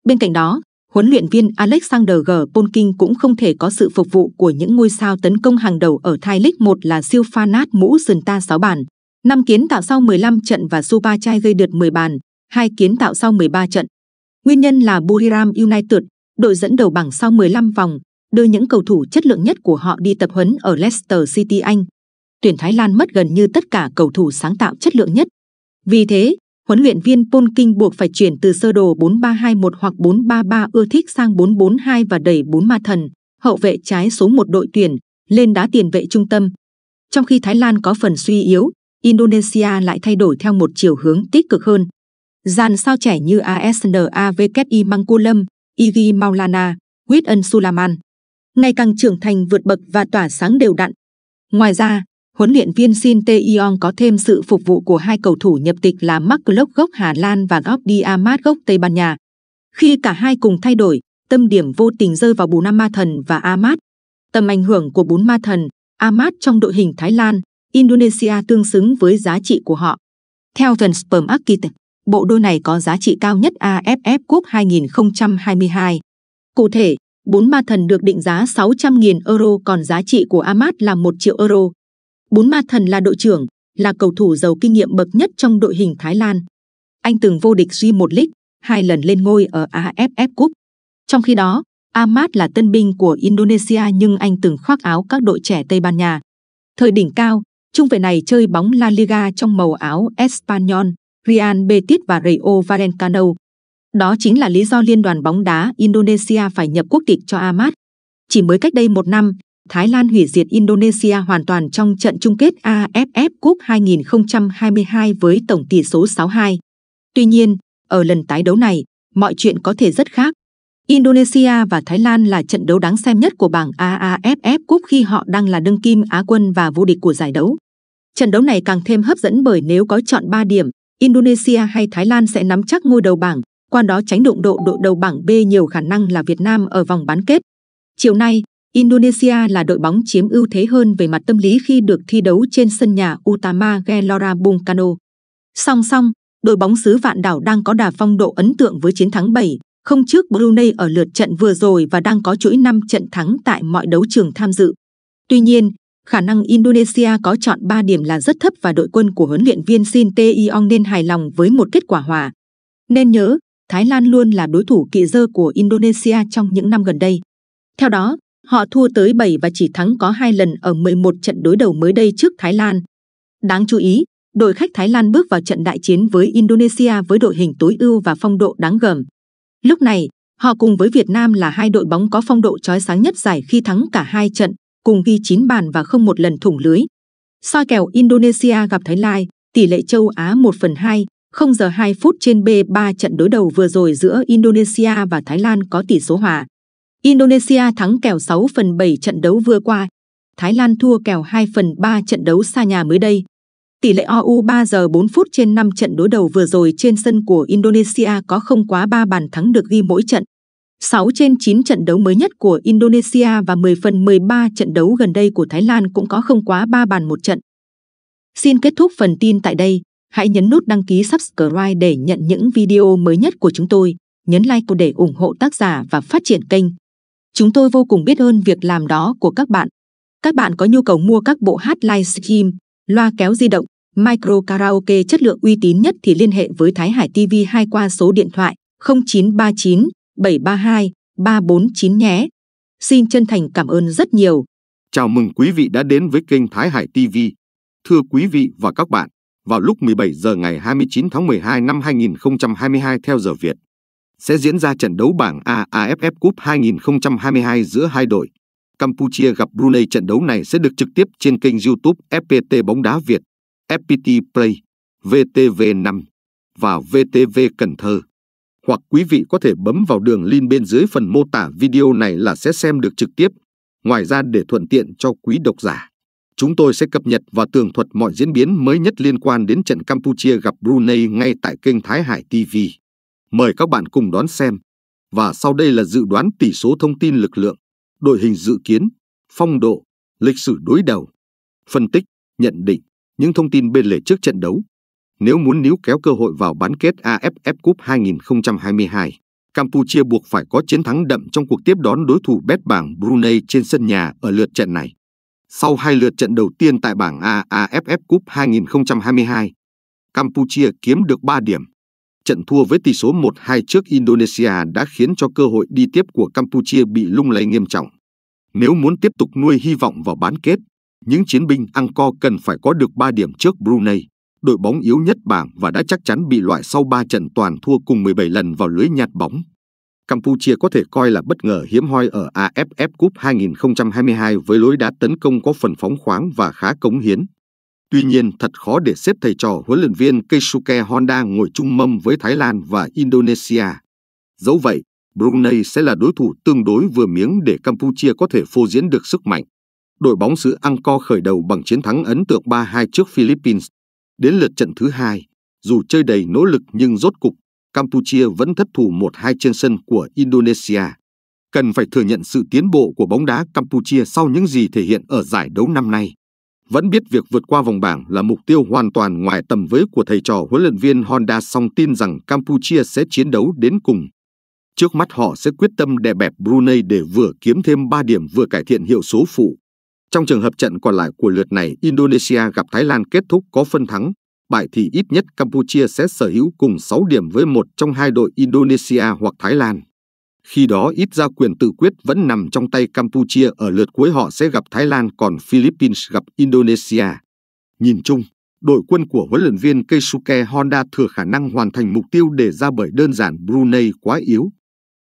Bên cạnh đó, huấn luyện viên Alexander G. Polking cũng không thể có sự phục vụ của những ngôi sao tấn công hàng đầu ở Thai League 1 là siêu fanat mũ sườn ta 6 bàn, 5 kiến tạo sau 15 trận và Supa Chai gây được 10 bàn, 2 kiến tạo sau 13 trận. Nguyên nhân là Buriram United đội dẫn đầu bảng sau 15 vòng, đưa những cầu thủ chất lượng nhất của họ đi tập huấn ở Leicester City Anh. Tuyển Thái Lan mất gần như tất cả cầu thủ sáng tạo chất lượng nhất. Vì thế, huấn luyện viên Paul King buộc phải chuyển từ sơ đồ 4321 hoặc 433 ưa thích sang 442 và đẩy 4 ma thần, hậu vệ trái số 1 đội tuyển, lên đá tiền vệ trung tâm. Trong khi Thái Lan có phần suy yếu, Indonesia lại thay đổi theo một chiều hướng tích cực hơn. Dàn sao trẻ như Asna Vki Mangkulam, Igi Maulana, Witten Sulaman, ngày càng trưởng thành vượt bậc và tỏa sáng đều đặn. Ngoài ra, huấn luyện viên Shin Tae-yong có thêm sự phục vụ của hai cầu thủ nhập tịch là Mark Lok gốc Hà Lan và Gaudi Amat gốc Tây Ban Nha. Khi cả hai cùng thay đổi, tâm điểm vô tình rơi vào Bún Ma Thần và Amat. Tầm ảnh hưởng của bốn Ma Thần, Amat trong đội hình Thái Lan, Indonesia tương xứng với giá trị của họ. Theo thần Sperm Architect, bộ đôi này có giá trị cao nhất AFF Cup 2022. Cụ thể, bốn ma thần được định giá 600.000 euro còn giá trị của Amat là 1 triệu euro. Bốn ma thần là đội trưởng, là cầu thủ giàu kinh nghiệm bậc nhất trong đội hình Thái Lan. Anh từng vô địch duy một lít, hai lần lên ngôi ở AFF Cup. Trong khi đó, Amat là tân binh của Indonesia nhưng anh từng khoác áo các đội trẻ Tây Ban Nha. Thời đỉnh cao, trung vệ này chơi bóng La Liga trong màu áo Espanyol. Real Betis và Rio Vallecano. Đó chính là lý do Liên đoàn bóng đá Indonesia phải nhập quốc tịch cho Ahmad. Chỉ mới cách đây một năm, Thái Lan hủy diệt Indonesia hoàn toàn trong trận chung kết AFF Cup 2022 với tổng tỷ số 6-2. Tuy nhiên, ở lần tái đấu này, mọi chuyện có thể rất khác. Indonesia và Thái Lan là trận đấu đáng xem nhất của bảng AAFF Cup khi họ đang là đương kim Á quân và vô địch của giải đấu. Trận đấu này càng thêm hấp dẫn bởi nếu có chọn 3 điểm, Indonesia hay Thái Lan sẽ nắm chắc ngôi đầu bảng, qua đó tránh đụng độ đội đầu bảng B nhiều khả năng là Việt Nam ở vòng bán kết. Chiều nay, Indonesia là đội bóng chiếm ưu thế hơn về mặt tâm lý khi được thi đấu trên sân nhà Utama Gelora Bung Karno. Song song, đội bóng xứ Vạn Đảo đang có đà phong độ ấn tượng với chiến thắng 7 không trước Brunei ở lượt trận vừa rồi và đang có chuỗi 5 trận thắng tại mọi đấu trường tham dự. Tuy nhiên, khả năng Indonesia có chọn 3 điểm là rất thấp và đội quân của huấn luyện viên Shin Tae-yong nên hài lòng với một kết quả hòa. Nên nhớ, Thái Lan luôn là đối thủ kỵ dơ của Indonesia trong những năm gần đây. Theo đó, họ thua tới 7 và chỉ thắng có 2 lần ở 11 trận đối đầu mới đây trước Thái Lan. Đáng chú ý, đội khách Thái Lan bước vào trận đại chiến với Indonesia với đội hình tối ưu và phong độ đáng gờm. Lúc này, họ cùng với Việt Nam là hai đội bóng có phong độ chói sáng nhất giải khi thắng cả hai trận, cùng ghi 9 bàn và không một lần thủng lưới. Soi kèo Indonesia gặp Thái Lan, tỷ lệ châu Á 1 phần 2, 0 giờ 2 phút trên B3 trận đối đầu vừa rồi giữa Indonesia và Thái Lan có tỷ số hòa. Indonesia thắng kèo 6 phần 7 trận đấu vừa qua. Thái Lan thua kèo 2 phần 3 trận đấu xa nhà mới đây. Tỷ lệ OU 3 giờ 4 phút trên 5 trận đối đầu vừa rồi trên sân của Indonesia có không quá 3 bàn thắng được ghi mỗi trận. 6 trên 9 trận đấu mới nhất của Indonesia và 10 phần 13 trận đấu gần đây của Thái Lan cũng có không quá 3 bàn một trận. Xin kết thúc phần tin tại đây. Hãy nhấn nút đăng ký subscribe để nhận những video mới nhất của chúng tôi. Nhấn like để ủng hộ tác giả và phát triển kênh. Chúng tôi vô cùng biết ơn việc làm đó của các bạn. Các bạn có nhu cầu mua các bộ hát livestream, loa kéo di động, micro karaoke chất lượng uy tín nhất thì liên hệ với Thái Hải TV 2 qua số điện thoại 0939 732 349 nhé. Xin chân thành cảm ơn rất nhiều. Chào mừng quý vị đã đến với kênh Thái Hải TV. Thưa quý vị và các bạn, vào lúc 17 giờ ngày 29 tháng 12 năm 2022 theo giờ Việt, sẽ diễn ra trận đấu bảng AFF Cup 2022 giữa hai đội. Campuchia gặp Brunei trận đấu này sẽ được trực tiếp trên kênh YouTube FPT bóng đá Việt, FPT Play, VTV5 và VTV Cần Thơ hoặc quý vị có thể bấm vào đường link bên dưới phần mô tả video này là sẽ xem được trực tiếp. Ngoài ra để thuận tiện cho quý độc giả, chúng tôi sẽ cập nhật và tường thuật mọi diễn biến mới nhất liên quan đến trận Campuchia gặp Brunei ngay tại kênh Thái Hải TV. Mời các bạn cùng đón xem. Và sau đây là dự đoán tỷ số thông tin lực lượng, đội hình dự kiến, phong độ, lịch sử đối đầu, phân tích, nhận định những thông tin bên lề trước trận đấu nếu muốn níu kéo cơ hội vào bán kết AFF Cup 2022. Campuchia buộc phải có chiến thắng đậm trong cuộc tiếp đón đối thủ bét bảng Brunei trên sân nhà ở lượt trận này. Sau hai lượt trận đầu tiên tại bảng A AFF Cup 2022, Campuchia kiếm được 3 điểm. Trận thua với tỷ số 1-2 trước Indonesia đã khiến cho cơ hội đi tiếp của Campuchia bị lung lay nghiêm trọng. Nếu muốn tiếp tục nuôi hy vọng vào bán kết, những chiến binh Angkor cần phải có được 3 điểm trước Brunei đội bóng yếu nhất bảng và đã chắc chắn bị loại sau 3 trận toàn thua cùng 17 lần vào lưới nhạt bóng. Campuchia có thể coi là bất ngờ hiếm hoi ở AFF Cup 2022 với lối đá tấn công có phần phóng khoáng và khá cống hiến. Tuy nhiên, thật khó để xếp thầy trò huấn luyện viên Keisuke Honda ngồi chung mâm với Thái Lan và Indonesia. Dẫu vậy, Brunei sẽ là đối thủ tương đối vừa miếng để Campuchia có thể phô diễn được sức mạnh. Đội bóng xứ Angkor khởi đầu bằng chiến thắng ấn tượng 3-2 trước Philippines Đến lượt trận thứ hai, dù chơi đầy nỗ lực nhưng rốt cục, Campuchia vẫn thất thủ 1-2 trên sân của Indonesia. Cần phải thừa nhận sự tiến bộ của bóng đá Campuchia sau những gì thể hiện ở giải đấu năm nay. Vẫn biết việc vượt qua vòng bảng là mục tiêu hoàn toàn ngoài tầm với của thầy trò huấn luyện viên Honda song tin rằng Campuchia sẽ chiến đấu đến cùng. Trước mắt họ sẽ quyết tâm đè bẹp Brunei để vừa kiếm thêm 3 điểm vừa cải thiện hiệu số phụ. Trong trường hợp trận còn lại của lượt này, Indonesia gặp Thái Lan kết thúc có phân thắng, bại thì ít nhất Campuchia sẽ sở hữu cùng 6 điểm với một trong hai đội Indonesia hoặc Thái Lan. Khi đó ít ra quyền tự quyết vẫn nằm trong tay Campuchia ở lượt cuối họ sẽ gặp Thái Lan còn Philippines gặp Indonesia. Nhìn chung, đội quân của huấn luyện viên Keisuke Honda thừa khả năng hoàn thành mục tiêu đề ra bởi đơn giản Brunei quá yếu.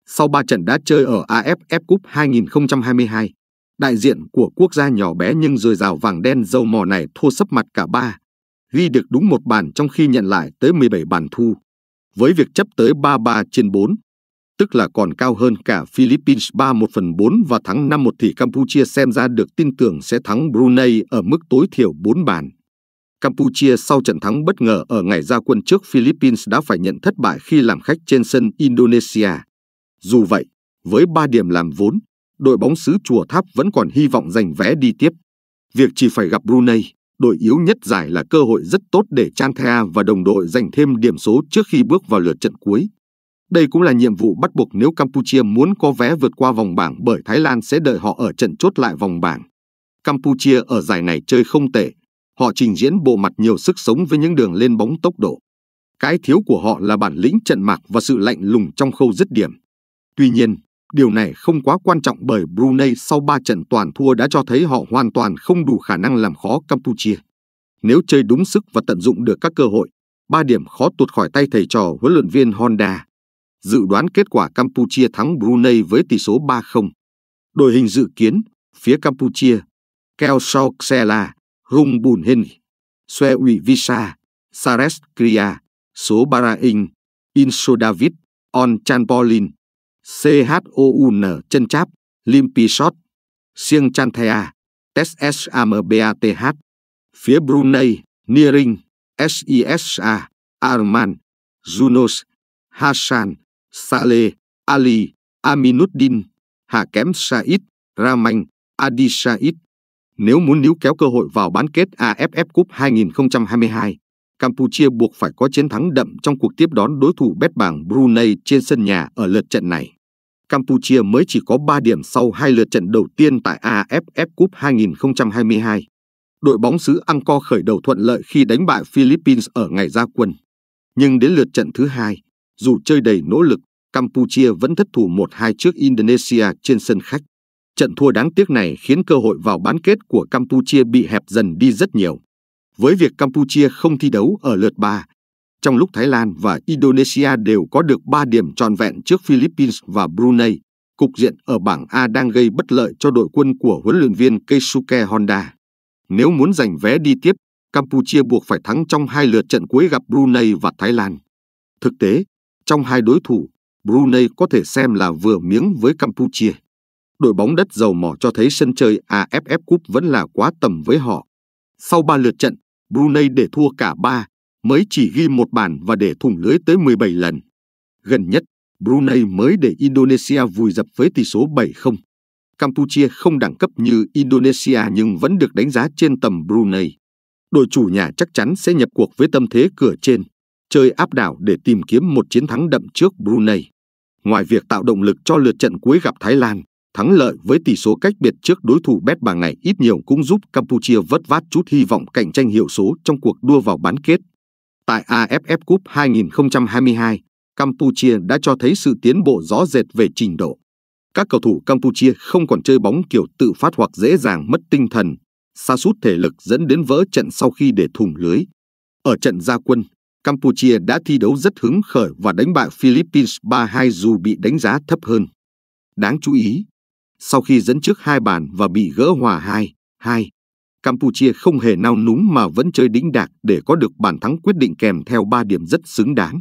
Sau 3 trận đã chơi ở AFF Cup 2022, đại diện của quốc gia nhỏ bé nhưng dồi dào vàng đen dầu mỏ này thua sấp mặt cả ba, ghi được đúng một bàn trong khi nhận lại tới 17 bàn thu, với việc chấp tới 33 trên 4, tức là còn cao hơn cả Philippines 3 1 phần 4 và thắng 5 1 thì Campuchia xem ra được tin tưởng sẽ thắng Brunei ở mức tối thiểu 4 bàn. Campuchia sau trận thắng bất ngờ ở ngày ra quân trước Philippines đã phải nhận thất bại khi làm khách trên sân Indonesia. Dù vậy, với 3 điểm làm vốn, đội bóng xứ Chùa Tháp vẫn còn hy vọng giành vé đi tiếp. Việc chỉ phải gặp Brunei, đội yếu nhất giải là cơ hội rất tốt để Chanthea và đồng đội giành thêm điểm số trước khi bước vào lượt trận cuối. Đây cũng là nhiệm vụ bắt buộc nếu Campuchia muốn có vé vượt qua vòng bảng bởi Thái Lan sẽ đợi họ ở trận chốt lại vòng bảng. Campuchia ở giải này chơi không tệ, họ trình diễn bộ mặt nhiều sức sống với những đường lên bóng tốc độ. Cái thiếu của họ là bản lĩnh trận mạc và sự lạnh lùng trong khâu dứt điểm. Tuy nhiên, Điều này không quá quan trọng bởi Brunei sau 3 trận toàn thua đã cho thấy họ hoàn toàn không đủ khả năng làm khó Campuchia. Nếu chơi đúng sức và tận dụng được các cơ hội, 3 điểm khó tuột khỏi tay thầy trò huấn luyện viên Honda. Dự đoán kết quả Campuchia thắng Brunei với tỷ số 3-0. Đội hình dự kiến, phía Campuchia, Keo Soksela, Rung Bùn Hinh, Xoe Uy Visa, Sares Kriya, Số Baraing, In Sodavit, On Chanpolin, CHOUN chân cháp, Limpishot, Siêng Chanthea, TSSAMBATH, phía Brunei, Niering, SISA, Arman, Junos, Hassan, Saleh, Ali, Aminuddin, Hà Kém Said, Ramanh, Adi Said. Nếu muốn níu kéo cơ hội vào bán kết AFF Cup 2022, Campuchia buộc phải có chiến thắng đậm trong cuộc tiếp đón đối thủ bét bảng Brunei trên sân nhà ở lượt trận này. Campuchia mới chỉ có 3 điểm sau hai lượt trận đầu tiên tại AFF Cup 2022. Đội bóng xứ Angkor khởi đầu thuận lợi khi đánh bại Philippines ở ngày ra quân. Nhưng đến lượt trận thứ hai, dù chơi đầy nỗ lực, Campuchia vẫn thất thủ 1-2 trước Indonesia trên sân khách. Trận thua đáng tiếc này khiến cơ hội vào bán kết của Campuchia bị hẹp dần đi rất nhiều. Với việc Campuchia không thi đấu ở lượt 3, trong lúc Thái Lan và Indonesia đều có được 3 điểm tròn vẹn trước Philippines và Brunei, cục diện ở bảng A đang gây bất lợi cho đội quân của huấn luyện viên Keisuke Honda. Nếu muốn giành vé đi tiếp, Campuchia buộc phải thắng trong hai lượt trận cuối gặp Brunei và Thái Lan. Thực tế, trong hai đối thủ, Brunei có thể xem là vừa miếng với Campuchia. Đội bóng đất dầu mỏ cho thấy sân chơi AFF Cup vẫn là quá tầm với họ. Sau ba lượt trận, Brunei để thua cả ba mới chỉ ghi một bàn và để thủng lưới tới 17 lần. Gần nhất, Brunei mới để Indonesia vùi dập với tỷ số 7-0. Campuchia không đẳng cấp như Indonesia nhưng vẫn được đánh giá trên tầm Brunei. Đội chủ nhà chắc chắn sẽ nhập cuộc với tâm thế cửa trên, chơi áp đảo để tìm kiếm một chiến thắng đậm trước Brunei. Ngoài việc tạo động lực cho lượt trận cuối gặp Thái Lan, thắng lợi với tỷ số cách biệt trước đối thủ bet bảng này ít nhiều cũng giúp Campuchia vất vát chút hy vọng cạnh tranh hiệu số trong cuộc đua vào bán kết Tại AFF Cup 2022, Campuchia đã cho thấy sự tiến bộ rõ rệt về trình độ. Các cầu thủ Campuchia không còn chơi bóng kiểu tự phát hoặc dễ dàng mất tinh thần, sa sút thể lực dẫn đến vỡ trận sau khi để thủng lưới. Ở trận gia quân, Campuchia đã thi đấu rất hứng khởi và đánh bại Philippines 3-2 dù bị đánh giá thấp hơn. Đáng chú ý, sau khi dẫn trước hai bàn và bị gỡ hòa 2-2, Campuchia không hề nao núng mà vẫn chơi đĩnh đạc để có được bàn thắng quyết định kèm theo 3 điểm rất xứng đáng.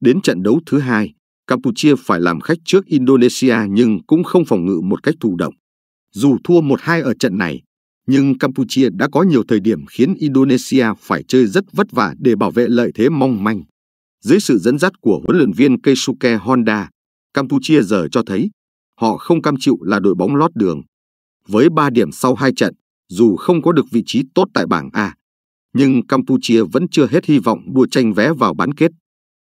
Đến trận đấu thứ hai, Campuchia phải làm khách trước Indonesia nhưng cũng không phòng ngự một cách thụ động. Dù thua 1-2 ở trận này, nhưng Campuchia đã có nhiều thời điểm khiến Indonesia phải chơi rất vất vả để bảo vệ lợi thế mong manh. Dưới sự dẫn dắt của huấn luyện viên Keisuke Honda, Campuchia giờ cho thấy họ không cam chịu là đội bóng lót đường. Với 3 điểm sau 2 trận, dù không có được vị trí tốt tại bảng A, nhưng Campuchia vẫn chưa hết hy vọng đua tranh vé vào bán kết.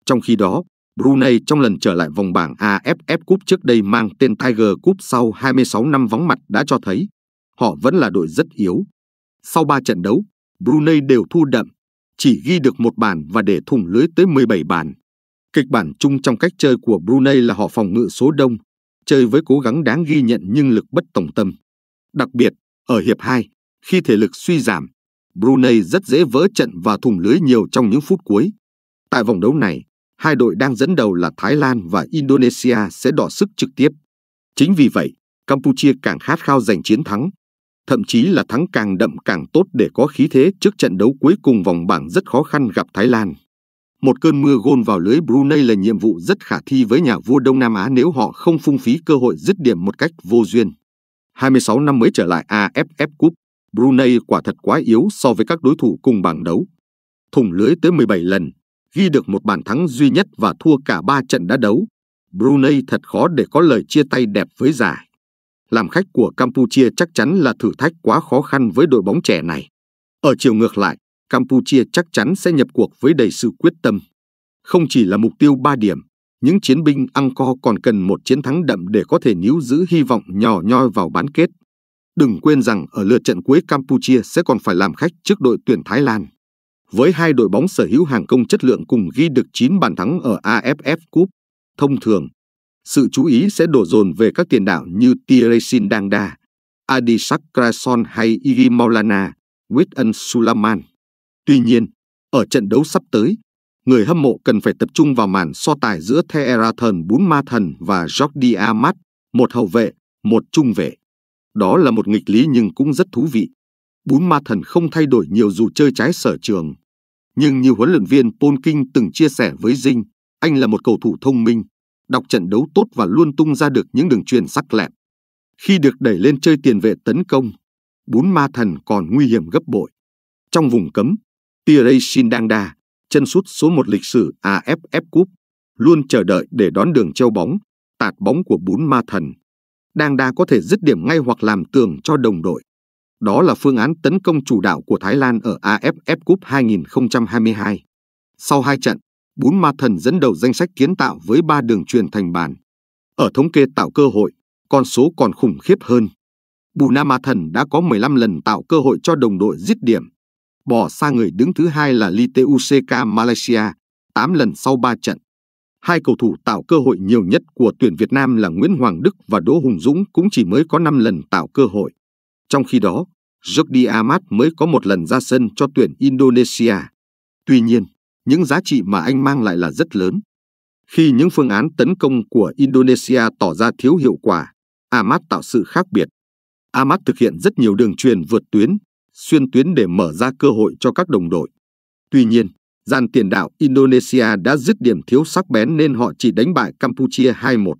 Trong khi đó, Brunei trong lần trở lại vòng bảng AFF Cup trước đây mang tên Tiger Cup sau 26 năm vắng mặt đã cho thấy họ vẫn là đội rất yếu. Sau 3 trận đấu, Brunei đều thua đậm, chỉ ghi được một bàn và để thủng lưới tới 17 bàn. Kịch bản chung trong cách chơi của Brunei là họ phòng ngự số đông, chơi với cố gắng đáng ghi nhận nhưng lực bất tổng tâm. Đặc biệt, ở hiệp 2, khi thể lực suy giảm, Brunei rất dễ vỡ trận và thủng lưới nhiều trong những phút cuối. Tại vòng đấu này, hai đội đang dẫn đầu là Thái Lan và Indonesia sẽ đỏ sức trực tiếp. Chính vì vậy, Campuchia càng khát khao giành chiến thắng, thậm chí là thắng càng đậm càng tốt để có khí thế trước trận đấu cuối cùng vòng bảng rất khó khăn gặp Thái Lan. Một cơn mưa gôn vào lưới Brunei là nhiệm vụ rất khả thi với nhà vua Đông Nam Á nếu họ không phung phí cơ hội dứt điểm một cách vô duyên. 26 năm mới trở lại AFF Cup, Brunei quả thật quá yếu so với các đối thủ cùng bảng đấu. Thủng lưới tới 17 lần, ghi được một bàn thắng duy nhất và thua cả 3 trận đã đấu. Brunei thật khó để có lời chia tay đẹp với giải. Làm khách của Campuchia chắc chắn là thử thách quá khó khăn với đội bóng trẻ này. Ở chiều ngược lại, Campuchia chắc chắn sẽ nhập cuộc với đầy sự quyết tâm. Không chỉ là mục tiêu 3 điểm, những chiến binh Angkor còn cần một chiến thắng đậm để có thể níu giữ hy vọng nhỏ nhoi vào bán kết. Đừng quên rằng ở lượt trận cuối Campuchia sẽ còn phải làm khách trước đội tuyển Thái Lan. Với hai đội bóng sở hữu hàng công chất lượng cùng ghi được 9 bàn thắng ở AFF Cup, thông thường, sự chú ý sẽ đổ dồn về các tiền đạo như Tiresin Dangda, Adisak Sakrason hay Igi Maulana, Witten Sulaman. Tuy nhiên, ở trận đấu sắp tới, người hâm mộ cần phải tập trung vào màn so tài giữa Theeraton Bún Ma Thần và Jordi Amat, một hậu vệ, một trung vệ. Đó là một nghịch lý nhưng cũng rất thú vị. Bún Ma Thần không thay đổi nhiều dù chơi trái sở trường. Nhưng như huấn luyện viên Paul King từng chia sẻ với Dinh, anh là một cầu thủ thông minh, đọc trận đấu tốt và luôn tung ra được những đường truyền sắc lẹm. Khi được đẩy lên chơi tiền vệ tấn công, Bún Ma Thần còn nguy hiểm gấp bội. Trong vùng cấm, Thierry Sindangda, chân sút số 1 lịch sử AFF Cup, luôn chờ đợi để đón đường treo bóng, tạt bóng của bốn ma thần. Đang đa có thể dứt điểm ngay hoặc làm tường cho đồng đội. Đó là phương án tấn công chủ đạo của Thái Lan ở AFF Cup 2022. Sau hai trận, bốn ma thần dẫn đầu danh sách kiến tạo với ba đường truyền thành bàn. Ở thống kê tạo cơ hội, con số còn khủng khiếp hơn. Bù Ma Thần đã có 15 lần tạo cơ hội cho đồng đội dứt điểm, bỏ xa người đứng thứ hai là Liteuck Malaysia, 8 lần sau 3 trận. Hai cầu thủ tạo cơ hội nhiều nhất của tuyển Việt Nam là Nguyễn Hoàng Đức và Đỗ Hùng Dũng cũng chỉ mới có 5 lần tạo cơ hội. Trong khi đó, Jordi Amat mới có một lần ra sân cho tuyển Indonesia. Tuy nhiên, những giá trị mà anh mang lại là rất lớn. Khi những phương án tấn công của Indonesia tỏ ra thiếu hiệu quả, Amat tạo sự khác biệt. Amat thực hiện rất nhiều đường truyền vượt tuyến, xuyên tuyến để mở ra cơ hội cho các đồng đội. Tuy nhiên, dàn tiền đạo Indonesia đã dứt điểm thiếu sắc bén nên họ chỉ đánh bại Campuchia 2-1.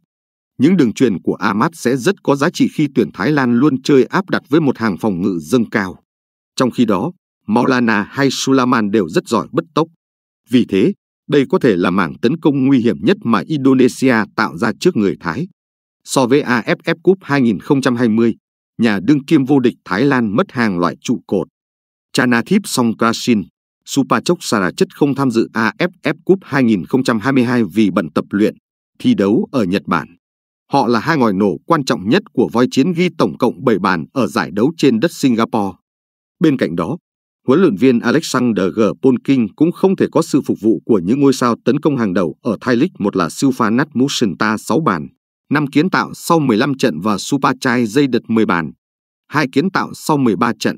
Những đường truyền của Ahmad sẽ rất có giá trị khi tuyển Thái Lan luôn chơi áp đặt với một hàng phòng ngự dâng cao. Trong khi đó, Maulana hay Sulaman đều rất giỏi bất tốc. Vì thế, đây có thể là mảng tấn công nguy hiểm nhất mà Indonesia tạo ra trước người Thái. So với AFF Cup 2020, nhà đương kim vô địch Thái Lan mất hàng loại trụ cột. Chanathip Songkrasin, Supachok Sarachet không tham dự AFF Cup 2022 vì bận tập luyện, thi đấu ở Nhật Bản. Họ là hai ngòi nổ quan trọng nhất của voi chiến ghi tổng cộng 7 bàn ở giải đấu trên đất Singapore. Bên cạnh đó, huấn luyện viên Alexander G. Polking cũng không thể có sự phục vụ của những ngôi sao tấn công hàng đầu ở Thai League một là Sufanat Musinta 6 bàn, 5 kiến tạo sau 15 trận và Supa Chai dây đợt 10 bàn, 2 kiến tạo sau 13 trận.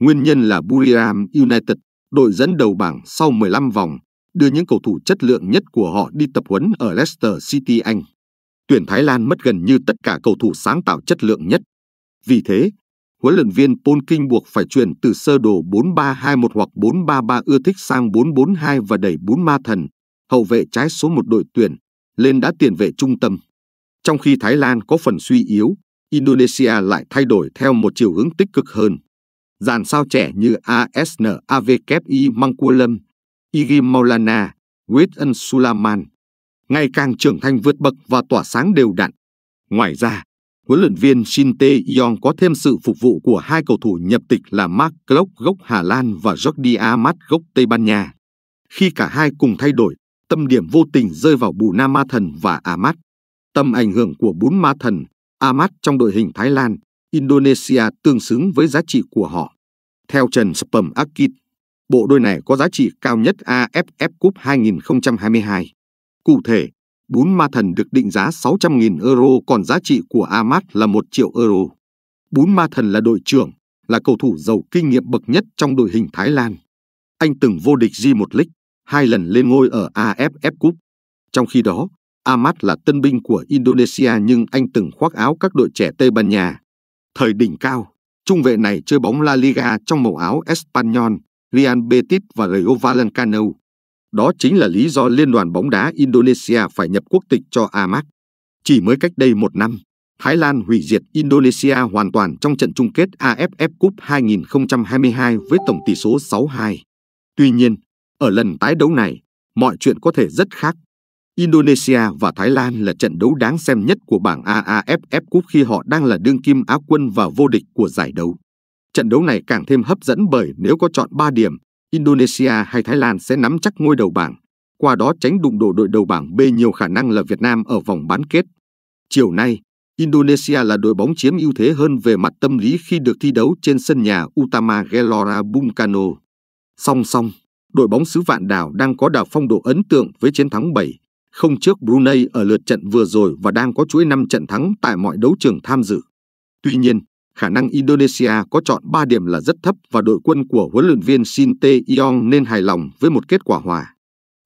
Nguyên nhân là Buriram United, đội dẫn đầu bảng sau 15 vòng, đưa những cầu thủ chất lượng nhất của họ đi tập huấn ở Leicester City Anh. Tuyển Thái Lan mất gần như tất cả cầu thủ sáng tạo chất lượng nhất. Vì thế, huấn luyện viên Paul King buộc phải chuyển từ sơ đồ 4-3-2-1 hoặc 4-3-3 ưa thích sang 4-4-2 và đẩy 4 ma thần, hậu vệ trái số một đội tuyển, lên đã tiền vệ trung tâm. Trong khi Thái Lan có phần suy yếu, Indonesia lại thay đổi theo một chiều hướng tích cực hơn. Dàn sao trẻ như ASN AVKI Mangkulam, Igi Maulana, Wit Sulaman ngày càng trưởng thành vượt bậc và tỏa sáng đều đặn. Ngoài ra, huấn luyện viên Shin Tae-yong có thêm sự phục vụ của hai cầu thủ nhập tịch là Mark Klopp gốc Hà Lan và Jordi Amat gốc Tây Ban Nha. Khi cả hai cùng thay đổi, tâm điểm vô tình rơi vào Bù Nam Ma Thần và Amat. Tầm ảnh hưởng của bốn ma thần Amat trong đội hình Thái Lan, Indonesia tương xứng với giá trị của họ. Theo Trần Spam Akit, bộ đôi này có giá trị cao nhất AFF Cup 2022. Cụ thể, bốn ma thần được định giá 600.000 euro còn giá trị của Amat là 1 triệu euro. Bốn ma thần là đội trưởng, là cầu thủ giàu kinh nghiệm bậc nhất trong đội hình Thái Lan. Anh từng vô địch G1 League, hai lần lên ngôi ở AFF Cup. Trong khi đó, Amat là tân binh của Indonesia nhưng anh từng khoác áo các đội trẻ Tây Ban Nha. Thời đỉnh cao, trung vệ này chơi bóng La Liga trong màu áo Espanyol, Real Betis và Rayo Vallecano. Đó chính là lý do Liên đoàn bóng đá Indonesia phải nhập quốc tịch cho Amat. Chỉ mới cách đây một năm, Thái Lan hủy diệt Indonesia hoàn toàn trong trận chung kết AFF Cup 2022 với tổng tỷ số 6-2. Tuy nhiên, ở lần tái đấu này, mọi chuyện có thể rất khác. Indonesia và Thái Lan là trận đấu đáng xem nhất của bảng AAFF Cup khi họ đang là đương kim Á quân và vô địch của giải đấu. Trận đấu này càng thêm hấp dẫn bởi nếu có chọn 3 điểm, Indonesia hay Thái Lan sẽ nắm chắc ngôi đầu bảng, qua đó tránh đụng độ đội đầu bảng B nhiều khả năng là Việt Nam ở vòng bán kết. Chiều nay, Indonesia là đội bóng chiếm ưu thế hơn về mặt tâm lý khi được thi đấu trên sân nhà Utama Gelora Bung Karno. Song song, đội bóng xứ vạn đảo đang có đà phong độ ấn tượng với chiến thắng 7 không trước Brunei ở lượt trận vừa rồi và đang có chuỗi 5 trận thắng tại mọi đấu trường tham dự. Tuy nhiên, khả năng Indonesia có chọn 3 điểm là rất thấp và đội quân của huấn luyện viên Shin Tae-yong nên hài lòng với một kết quả hòa.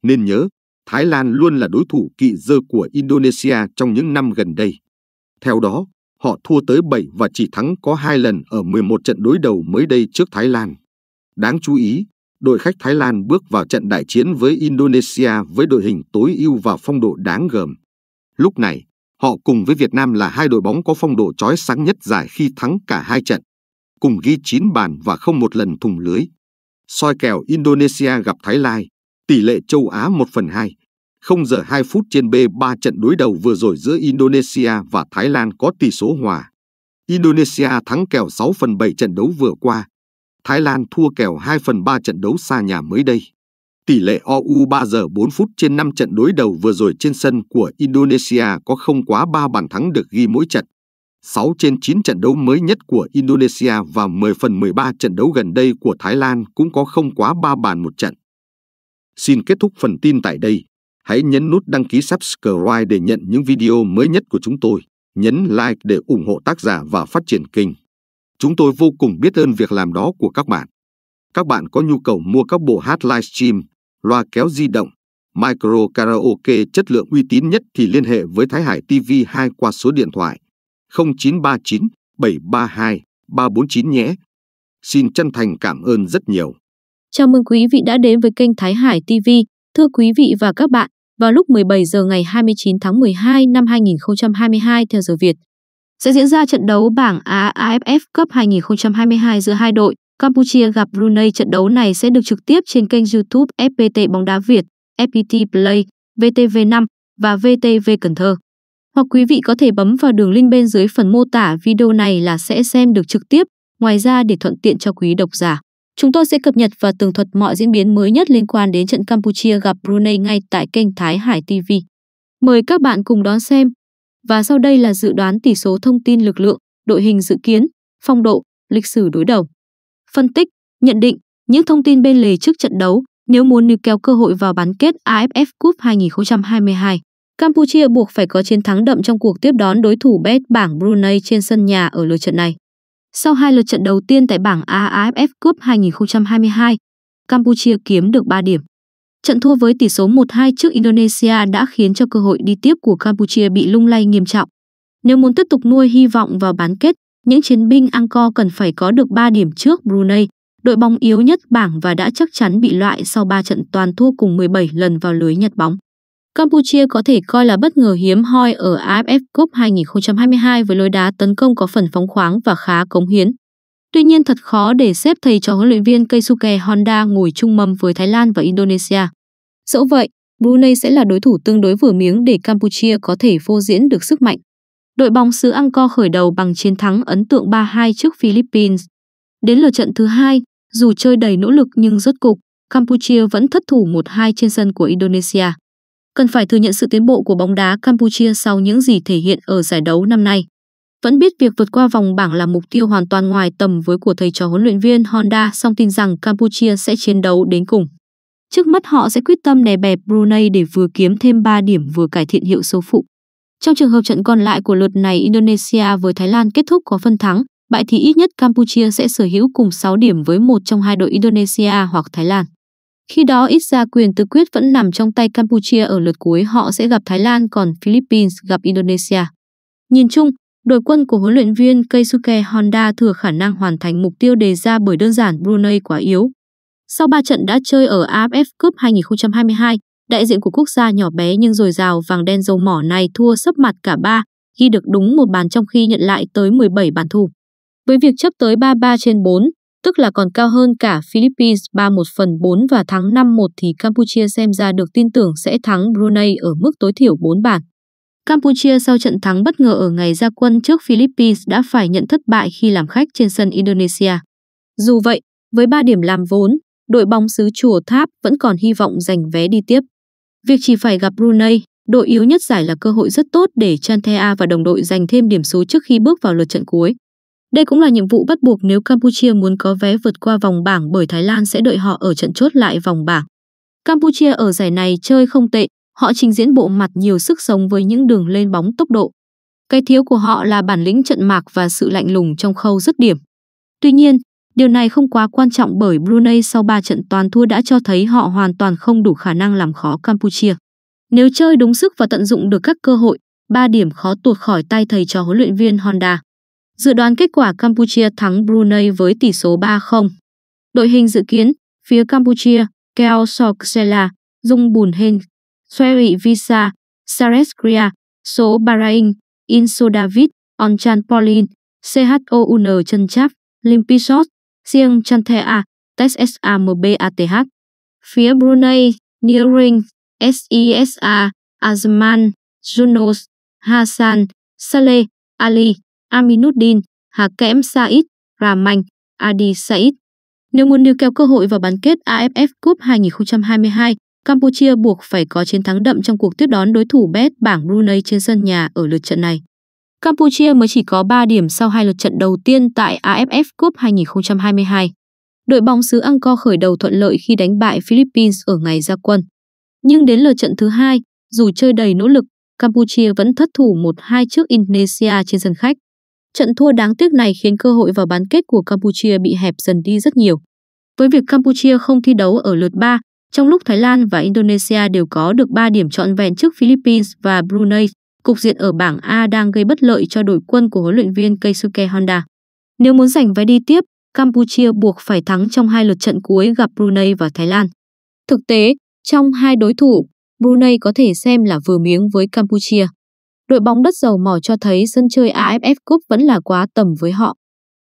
Nên nhớ, Thái Lan luôn là đối thủ kỵ dơ của Indonesia trong những năm gần đây. Theo đó, họ thua tới 7 và chỉ thắng có 2 lần ở 11 trận đối đầu mới đây trước Thái Lan. Đáng chú ý, đội khách Thái Lan bước vào trận đại chiến với Indonesia với đội hình tối ưu và phong độ đáng gờm. Lúc này, họ cùng với Việt Nam là hai đội bóng có phong độ chói sáng nhất giải khi thắng cả hai trận, cùng ghi 9 bàn và không một lần thủng lưới. Soi kèo Indonesia gặp Thái Lan, tỷ lệ châu Á 1 phần 2. 0 giờ 2 phút trên B3 trận đối đầu vừa rồi giữa Indonesia và Thái Lan có tỷ số hòa. Indonesia thắng kèo 6 phần 7 trận đấu vừa qua, Thái Lan thua kèo 2 phần 3 trận đấu xa nhà mới đây. Tỷ lệ OU 3 giờ 4 phút trên 5 trận đối đầu vừa rồi trên sân của Indonesia có không quá 3 bàn thắng được ghi mỗi trận. 6 trên 9 trận đấu mới nhất của Indonesia và 10 phần 13 trận đấu gần đây của Thái Lan cũng có không quá 3 bàn một trận. Xin kết thúc phần tin tại đây. Hãy nhấn nút đăng ký subscribe để nhận những video mới nhất của chúng tôi. Nhấn like để ủng hộ tác giả và phát triển kênh. Chúng tôi vô cùng biết ơn việc làm đó của các bạn. Các bạn có nhu cầu mua các bộ hát livestream, loa kéo di động, micro karaoke chất lượng uy tín nhất thì liên hệ với Thái Hải TV 2 qua số điện thoại 0939 732 349 nhé. Xin chân thành cảm ơn rất nhiều. Chào mừng quý vị đã đến với kênh Thái Hải TV. Thưa quý vị và các bạn, vào lúc 17 giờ ngày 29 tháng 12 năm 2022 theo giờ Việt, sẽ diễn ra trận đấu bảng Á AFF Cup 2022 giữa hai đội Campuchia gặp Brunei. Trận đấu này sẽ được trực tiếp trên kênh YouTube FPT bóng đá Việt, FPT Play, VTV5 và VTV Cần Thơ. Hoặc quý vị có thể bấm vào đường link bên dưới phần mô tả video này là sẽ xem được trực tiếp, ngoài ra để thuận tiện cho quý độc giả. Chúng tôi sẽ cập nhật và tường thuật mọi diễn biến mới nhất liên quan đến trận Campuchia gặp Brunei ngay tại kênh Thái Hải TV. Mời các bạn cùng đón xem và sau đây là dự đoán tỷ số thông tin lực lượng, đội hình dự kiến, phong độ, lịch sử đối đầu. Phân tích, nhận định, những thông tin bên lề trước trận đấu nếu muốn níu kéo cơ hội vào bán kết AFF Cup 2022. Campuchia buộc phải có chiến thắng đậm trong cuộc tiếp đón đối thủ bét bảng Brunei trên sân nhà ở lượt trận này. Sau hai lượt trận đầu tiên tại bảng A AFF Cup 2022, Campuchia kiếm được 3 điểm. Trận thua với tỷ số 1-2 trước Indonesia đã khiến cho cơ hội đi tiếp của Campuchia bị lung lay nghiêm trọng. Nếu muốn tiếp tục nuôi hy vọng vào bán kết, những chiến binh Angkor cần phải có được 3 điểm trước Brunei, đội bóng yếu nhất bảng và đã chắc chắn bị loại sau 3 trận toàn thua cùng 17 lần vào lưới Nhật bóng. Campuchia có thể coi là bất ngờ hiếm hoi ở AFF Cup 2022 với lối đá tấn công có phần phóng khoáng và khá cống hiến. Tuy nhiên thật khó để xếp thầy cho huấn luyện viên Keisuke Honda ngồi chung mâm với Thái Lan và Indonesia. Dẫu vậy, Brunei sẽ là đối thủ tương đối vừa miếng để Campuchia có thể phô diễn được sức mạnh. Đội bóng xứ Angkor khởi đầu bằng chiến thắng ấn tượng 3-2 trước Philippines. Đến lượt trận thứ hai, dù chơi đầy nỗ lực nhưng rốt cục, Campuchia vẫn thất thủ 1-2 trên sân của Indonesia. Cần phải thừa nhận sự tiến bộ của bóng đá Campuchia sau những gì thể hiện ở giải đấu năm nay. Vẫn biết việc vượt qua vòng bảng là mục tiêu hoàn toàn ngoài tầm với của thầy trò huấn luyện viên Honda, song tin rằng Campuchia sẽ chiến đấu đến cùng. Trước mắt họ sẽ quyết tâm đè bẹp Brunei để vừa kiếm thêm 3 điểm vừa cải thiện hiệu số phụ. Trong trường hợp trận còn lại của lượt này Indonesia với Thái Lan kết thúc có phân thắng, bại thì ít nhất Campuchia sẽ sở hữu cùng 6 điểm với một trong hai đội Indonesia hoặc Thái Lan. Khi đó ít ra quyền tự quyết vẫn nằm trong tay Campuchia ở lượt cuối họ sẽ gặp Thái Lan còn Philippines gặp Indonesia. Nhìn chung, đội quân của huấn luyện viên Keisuke Honda thừa khả năng hoàn thành mục tiêu đề ra bởi đơn giản Brunei quá yếu, sau 3 trận đã chơi ở AFF Cup 2022, đại diện của quốc gia nhỏ bé nhưng dồi dào vàng đen dầu mỏ này thua sấp mặt cả ba, ghi được đúng một bàn trong khi nhận lại tới 17 bàn thua. Với việc chấp tới 3-3 trên 4, tức là còn cao hơn cả Philippines 3-1 phần 4 và thắng 5-1 thì Campuchia xem ra được tin tưởng sẽ thắng Brunei ở mức tối thiểu 4 bàn. Campuchia sau trận thắng bất ngờ ở ngày ra quân trước Philippines đã phải nhận thất bại khi làm khách trên sân Indonesia. Dù vậy, với 3 điểm làm vốn, đội bóng xứ Chùa Tháp vẫn còn hy vọng giành vé đi tiếp. Việc chỉ phải gặp Brunei, đội yếu nhất giải là cơ hội rất tốt để Chantea và đồng đội giành thêm điểm số trước khi bước vào lượt trận cuối. Đây cũng là nhiệm vụ bắt buộc nếu Campuchia muốn có vé vượt qua vòng bảng bởi Thái Lan sẽ đợi họ ở trận chốt lại vòng bảng. Campuchia ở giải này chơi không tệ, họ trình diễn bộ mặt nhiều sức sống với những đường lên bóng tốc độ. Cái thiếu của họ là bản lĩnh trận mạc và sự lạnh lùng trong khâu dứt điểm. Tuy nhiên, Điều này không quá quan trọng bởi Brunei sau 3 trận toàn thua đã cho thấy họ hoàn toàn không đủ khả năng làm khó Campuchia. Nếu chơi đúng sức và tận dụng được các cơ hội, 3 điểm khó tuột khỏi tay thầy trò huấn luyện viên Honda. Dự đoán kết quả Campuchia thắng Brunei với tỷ số 3-0. Đội hình dự kiến, phía Campuchia, Keo Soksela, Dung Bùn Hên, Sherry Visa, Sares Kria, Số Barain, Inso David, Onchan Paulin, CHOUN Trân Cháp, Lim Pisot, riêng Chantea, TESSAMBATH. Phía Brunei, Niring, sesa Azman, Junos, Hassan, Saleh, Ali, Aminuddin, Hakem Said, Ramanh, Adi Said. Nếu muốn níu kéo cơ hội vào bán kết AFF Cup 2022, Campuchia buộc phải có chiến thắng đậm trong cuộc tiếp đón đối thủ bét bảng Brunei trên sân nhà ở lượt trận này. Campuchia mới chỉ có 3 điểm sau hai lượt trận đầu tiên tại AFF Cup 2022. Đội bóng xứ Angkor khởi đầu thuận lợi khi đánh bại Philippines ở ngày ra quân. Nhưng đến lượt trận thứ hai, dù chơi đầy nỗ lực, Campuchia vẫn thất thủ 1-2 trước Indonesia trên sân khách. Trận thua đáng tiếc này khiến cơ hội vào bán kết của Campuchia bị hẹp dần đi rất nhiều. Với việc Campuchia không thi đấu ở lượt 3, trong lúc Thái Lan và Indonesia đều có được 3 điểm trọn vẹn trước Philippines và Brunei, cục diện ở bảng A đang gây bất lợi cho đội quân của huấn luyện viên Keisuke Honda. Nếu muốn giành vé đi tiếp, Campuchia buộc phải thắng trong hai lượt trận cuối gặp Brunei và Thái Lan. Thực tế, trong hai đối thủ, Brunei có thể xem là vừa miếng với Campuchia. Đội bóng đất dầu mỏ cho thấy sân chơi AFF Cup vẫn là quá tầm với họ.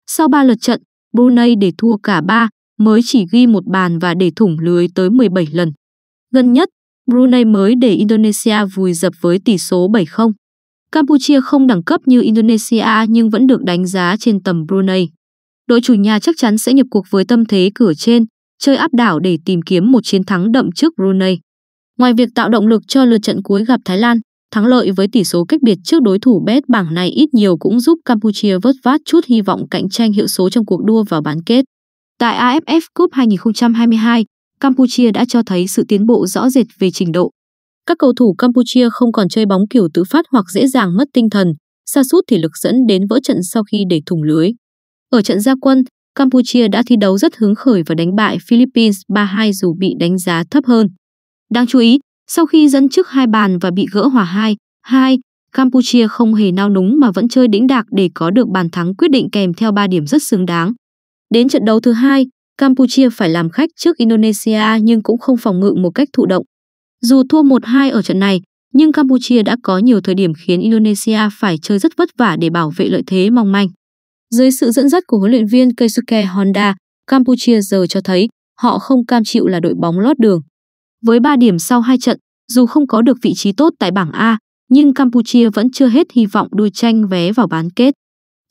Sau 3 lượt trận, Brunei để thua cả 3 mới chỉ ghi một bàn và để thủng lưới tới 17 lần. Gần nhất, Brunei mới để Indonesia vùi dập với tỷ số 7-0. Campuchia không đẳng cấp như Indonesia nhưng vẫn được đánh giá trên tầm Brunei. Đội chủ nhà chắc chắn sẽ nhập cuộc với tâm thế cửa trên, chơi áp đảo để tìm kiếm một chiến thắng đậm trước Brunei. Ngoài việc tạo động lực cho lượt trận cuối gặp Thái Lan, thắng lợi với tỷ số cách biệt trước đối thủ bét bảng này ít nhiều cũng giúp Campuchia vớt vát chút hy vọng cạnh tranh hiệu số trong cuộc đua vào bán kết. Tại AFF Cup 2022, Campuchia đã cho thấy sự tiến bộ rõ rệt về trình độ. Các cầu thủ Campuchia không còn chơi bóng kiểu tự phát hoặc dễ dàng mất tinh thần, sa sút thể lực dẫn đến vỡ trận sau khi để thủng lưới. Ở trận gia quân, Campuchia đã thi đấu rất hứng khởi và đánh bại Philippines 3-2 dù bị đánh giá thấp hơn. Đáng chú ý, sau khi dẫn trước hai bàn và bị gỡ hòa 2-2, Campuchia không hề nao núng mà vẫn chơi đĩnh đạc để có được bàn thắng quyết định kèm theo 3 điểm rất xứng đáng. Đến trận đấu thứ hai, Campuchia phải làm khách trước Indonesia nhưng cũng không phòng ngự một cách thụ động. Dù thua 1-2 ở trận này, nhưng Campuchia đã có nhiều thời điểm khiến Indonesia phải chơi rất vất vả để bảo vệ lợi thế mong manh. Dưới sự dẫn dắt của huấn luyện viên Keisuke Honda, Campuchia giờ cho thấy họ không cam chịu là đội bóng lót đường. Với 3 điểm sau hai trận, dù không có được vị trí tốt tại bảng A, nhưng Campuchia vẫn chưa hết hy vọng đua tranh vé vào bán kết.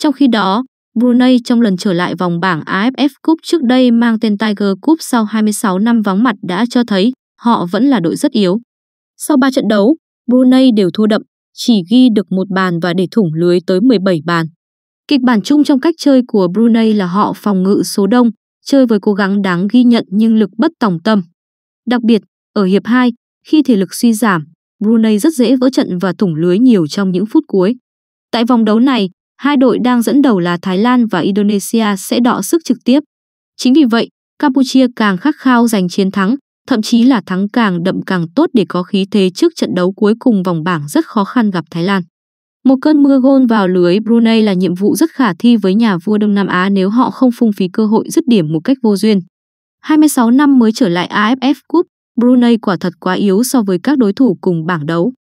Trong khi đó, Brunei trong lần trở lại vòng bảng AFF Cup trước đây mang tên Tiger Cup sau 26 năm vắng mặt đã cho thấy họ vẫn là đội rất yếu. Sau 3 trận đấu, Brunei đều thua đậm, chỉ ghi được một bàn và để thủng lưới tới 17 bàn. Kịch bản chung trong cách chơi của Brunei là họ phòng ngự số đông, chơi với cố gắng đáng ghi nhận nhưng lực bất tòng tâm. Đặc biệt, ở hiệp 2, khi thể lực suy giảm, Brunei rất dễ vỡ trận và thủng lưới nhiều trong những phút cuối. Tại vòng đấu này, hai đội đang dẫn đầu là Thái Lan và Indonesia sẽ đọ sức trực tiếp. Chính vì vậy, Campuchia càng khắc khao giành chiến thắng, thậm chí là thắng càng đậm càng tốt để có khí thế trước trận đấu cuối cùng vòng bảng rất khó khăn gặp Thái Lan. Một cơn mưa gôn vào lưới Brunei là nhiệm vụ rất khả thi với nhà vua Đông Nam Á nếu họ không phung phí cơ hội dứt điểm một cách vô duyên. 26 năm mới trở lại AFF Cup, Brunei quả thật quá yếu so với các đối thủ cùng bảng đấu.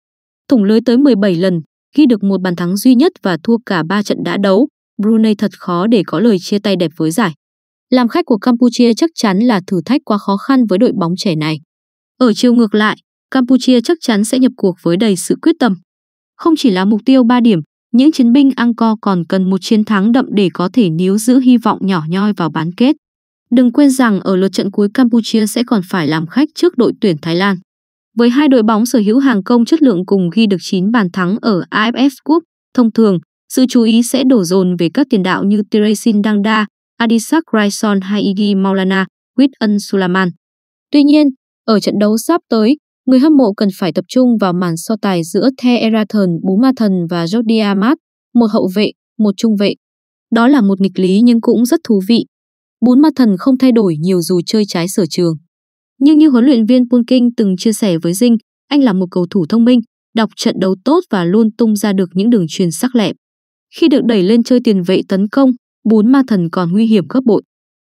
Thủng lưới tới 17 lần, Ghi được một bàn thắng duy nhất và thua cả 3 trận đã đấu, Brunei thật khó để có lời chia tay đẹp với giải. Làm khách của Campuchia chắc chắn là thử thách quá khó khăn với đội bóng trẻ này. Ở chiều ngược lại, Campuchia chắc chắn sẽ nhập cuộc với đầy sự quyết tâm. Không chỉ là mục tiêu 3 điểm, những chiến binh Angkor còn cần một chiến thắng đậm để có thể níu giữ hy vọng nhỏ nhoi vào bán kết. Đừng quên rằng ở lượt trận cuối Campuchia sẽ còn phải làm khách trước đội tuyển Thái Lan. Với hai đội bóng sở hữu hàng công chất lượng cùng ghi được 9 bàn thắng ở AFF Cup, thông thường, sự chú ý sẽ đổ dồn về các tiền đạo như Teresin Dangda, Adisak Raison hay Igi Maulana, Wit Sulaman. Tuy nhiên, ở trận đấu sắp tới, người hâm mộ cần phải tập trung vào màn so tài giữa The Eraton Bú Ma Thần và Jordi Amat, một hậu vệ, một trung vệ. Đó là một nghịch lý nhưng cũng rất thú vị. Bún Ma Thần không thay đổi nhiều dù chơi trái sở trường. Nhưng như huấn luyện viên Polking từng chia sẻ với Dinh, anh là một cầu thủ thông minh, đọc trận đấu tốt và luôn tung ra được những đường truyền sắc lẹm. Khi được đẩy lên chơi tiền vệ tấn công, bốn ma thần còn nguy hiểm gấp bội.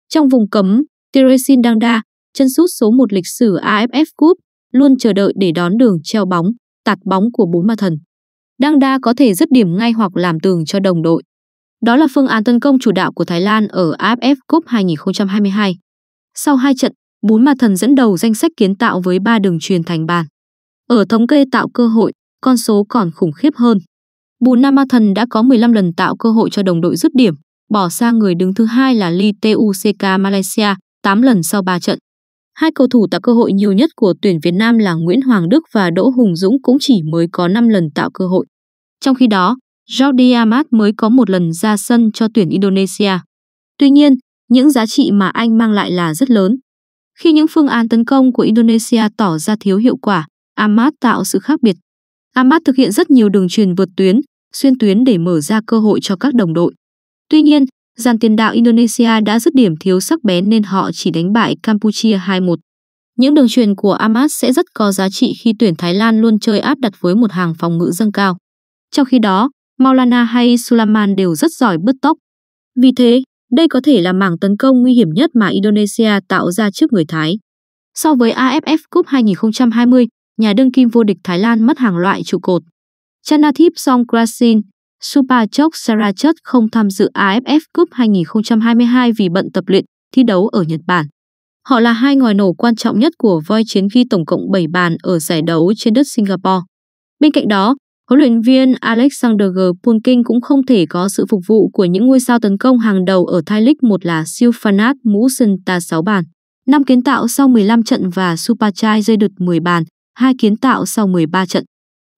Trong vùng cấm, Teresin Dangda, chân sút số 1 lịch sử AFF Cup, luôn chờ đợi để đón đường treo bóng, tạt bóng của bốn ma thần. Dangda có thể dứt điểm ngay hoặc làm tường cho đồng đội. Đó là phương án tấn công chủ đạo của Thái Lan ở AFF Cup 2022. Sau hai trận Bốn ma thần dẫn đầu danh sách kiến tạo với ba đường truyền thành bàn. Ở thống kê tạo cơ hội, con số còn khủng khiếp hơn. Bùn Nam Ma Thần đã có 15 lần tạo cơ hội cho đồng đội dứt điểm, bỏ xa người đứng thứ hai là Lee Tuck Malaysia 8 lần sau 3 trận. Hai cầu thủ tạo cơ hội nhiều nhất của tuyển Việt Nam là Nguyễn Hoàng Đức và Đỗ Hùng Dũng cũng chỉ mới có 5 lần tạo cơ hội. Trong khi đó, Jordi Amat mới có một lần ra sân cho tuyển Indonesia. Tuy nhiên, những giá trị mà anh mang lại là rất lớn. Khi những phương án tấn công của Indonesia tỏ ra thiếu hiệu quả, Ahmad tạo sự khác biệt. Ahmad thực hiện rất nhiều đường truyền vượt tuyến, xuyên tuyến để mở ra cơ hội cho các đồng đội. Tuy nhiên, dàn tiền đạo Indonesia đã dứt điểm thiếu sắc bén nên họ chỉ đánh bại Campuchia 2-1. Những đường truyền của Ahmad sẽ rất có giá trị khi tuyển Thái Lan luôn chơi áp đặt với một hàng phòng ngự dâng cao. Trong khi đó, Maulana hay Sulaman đều rất giỏi bứt tốc. Vì thế, đây có thể là mảng tấn công nguy hiểm nhất mà Indonesia tạo ra trước người Thái. So với AFF Cup 2020, nhà đương kim vô địch Thái Lan mất hàng loại trụ cột. Chanathip Songkrasin, Supachok Sarachat không tham dự AFF Cup 2022 vì bận tập luyện, thi đấu ở Nhật Bản. Họ là hai ngòi nổ quan trọng nhất của voi chiến ghi tổng cộng 7 bàn ở giải đấu trên đất Singapore. Bên cạnh đó, huấn luyện viên Alexander G. Polking cũng không thể có sự phục vụ của những ngôi sao tấn công hàng đầu ở Thai League một là Silfanat Musanta 6 bàn, 5 kiến tạo sau 15 trận và Supachai dây đợt 10 bàn, 2 kiến tạo sau 13 trận.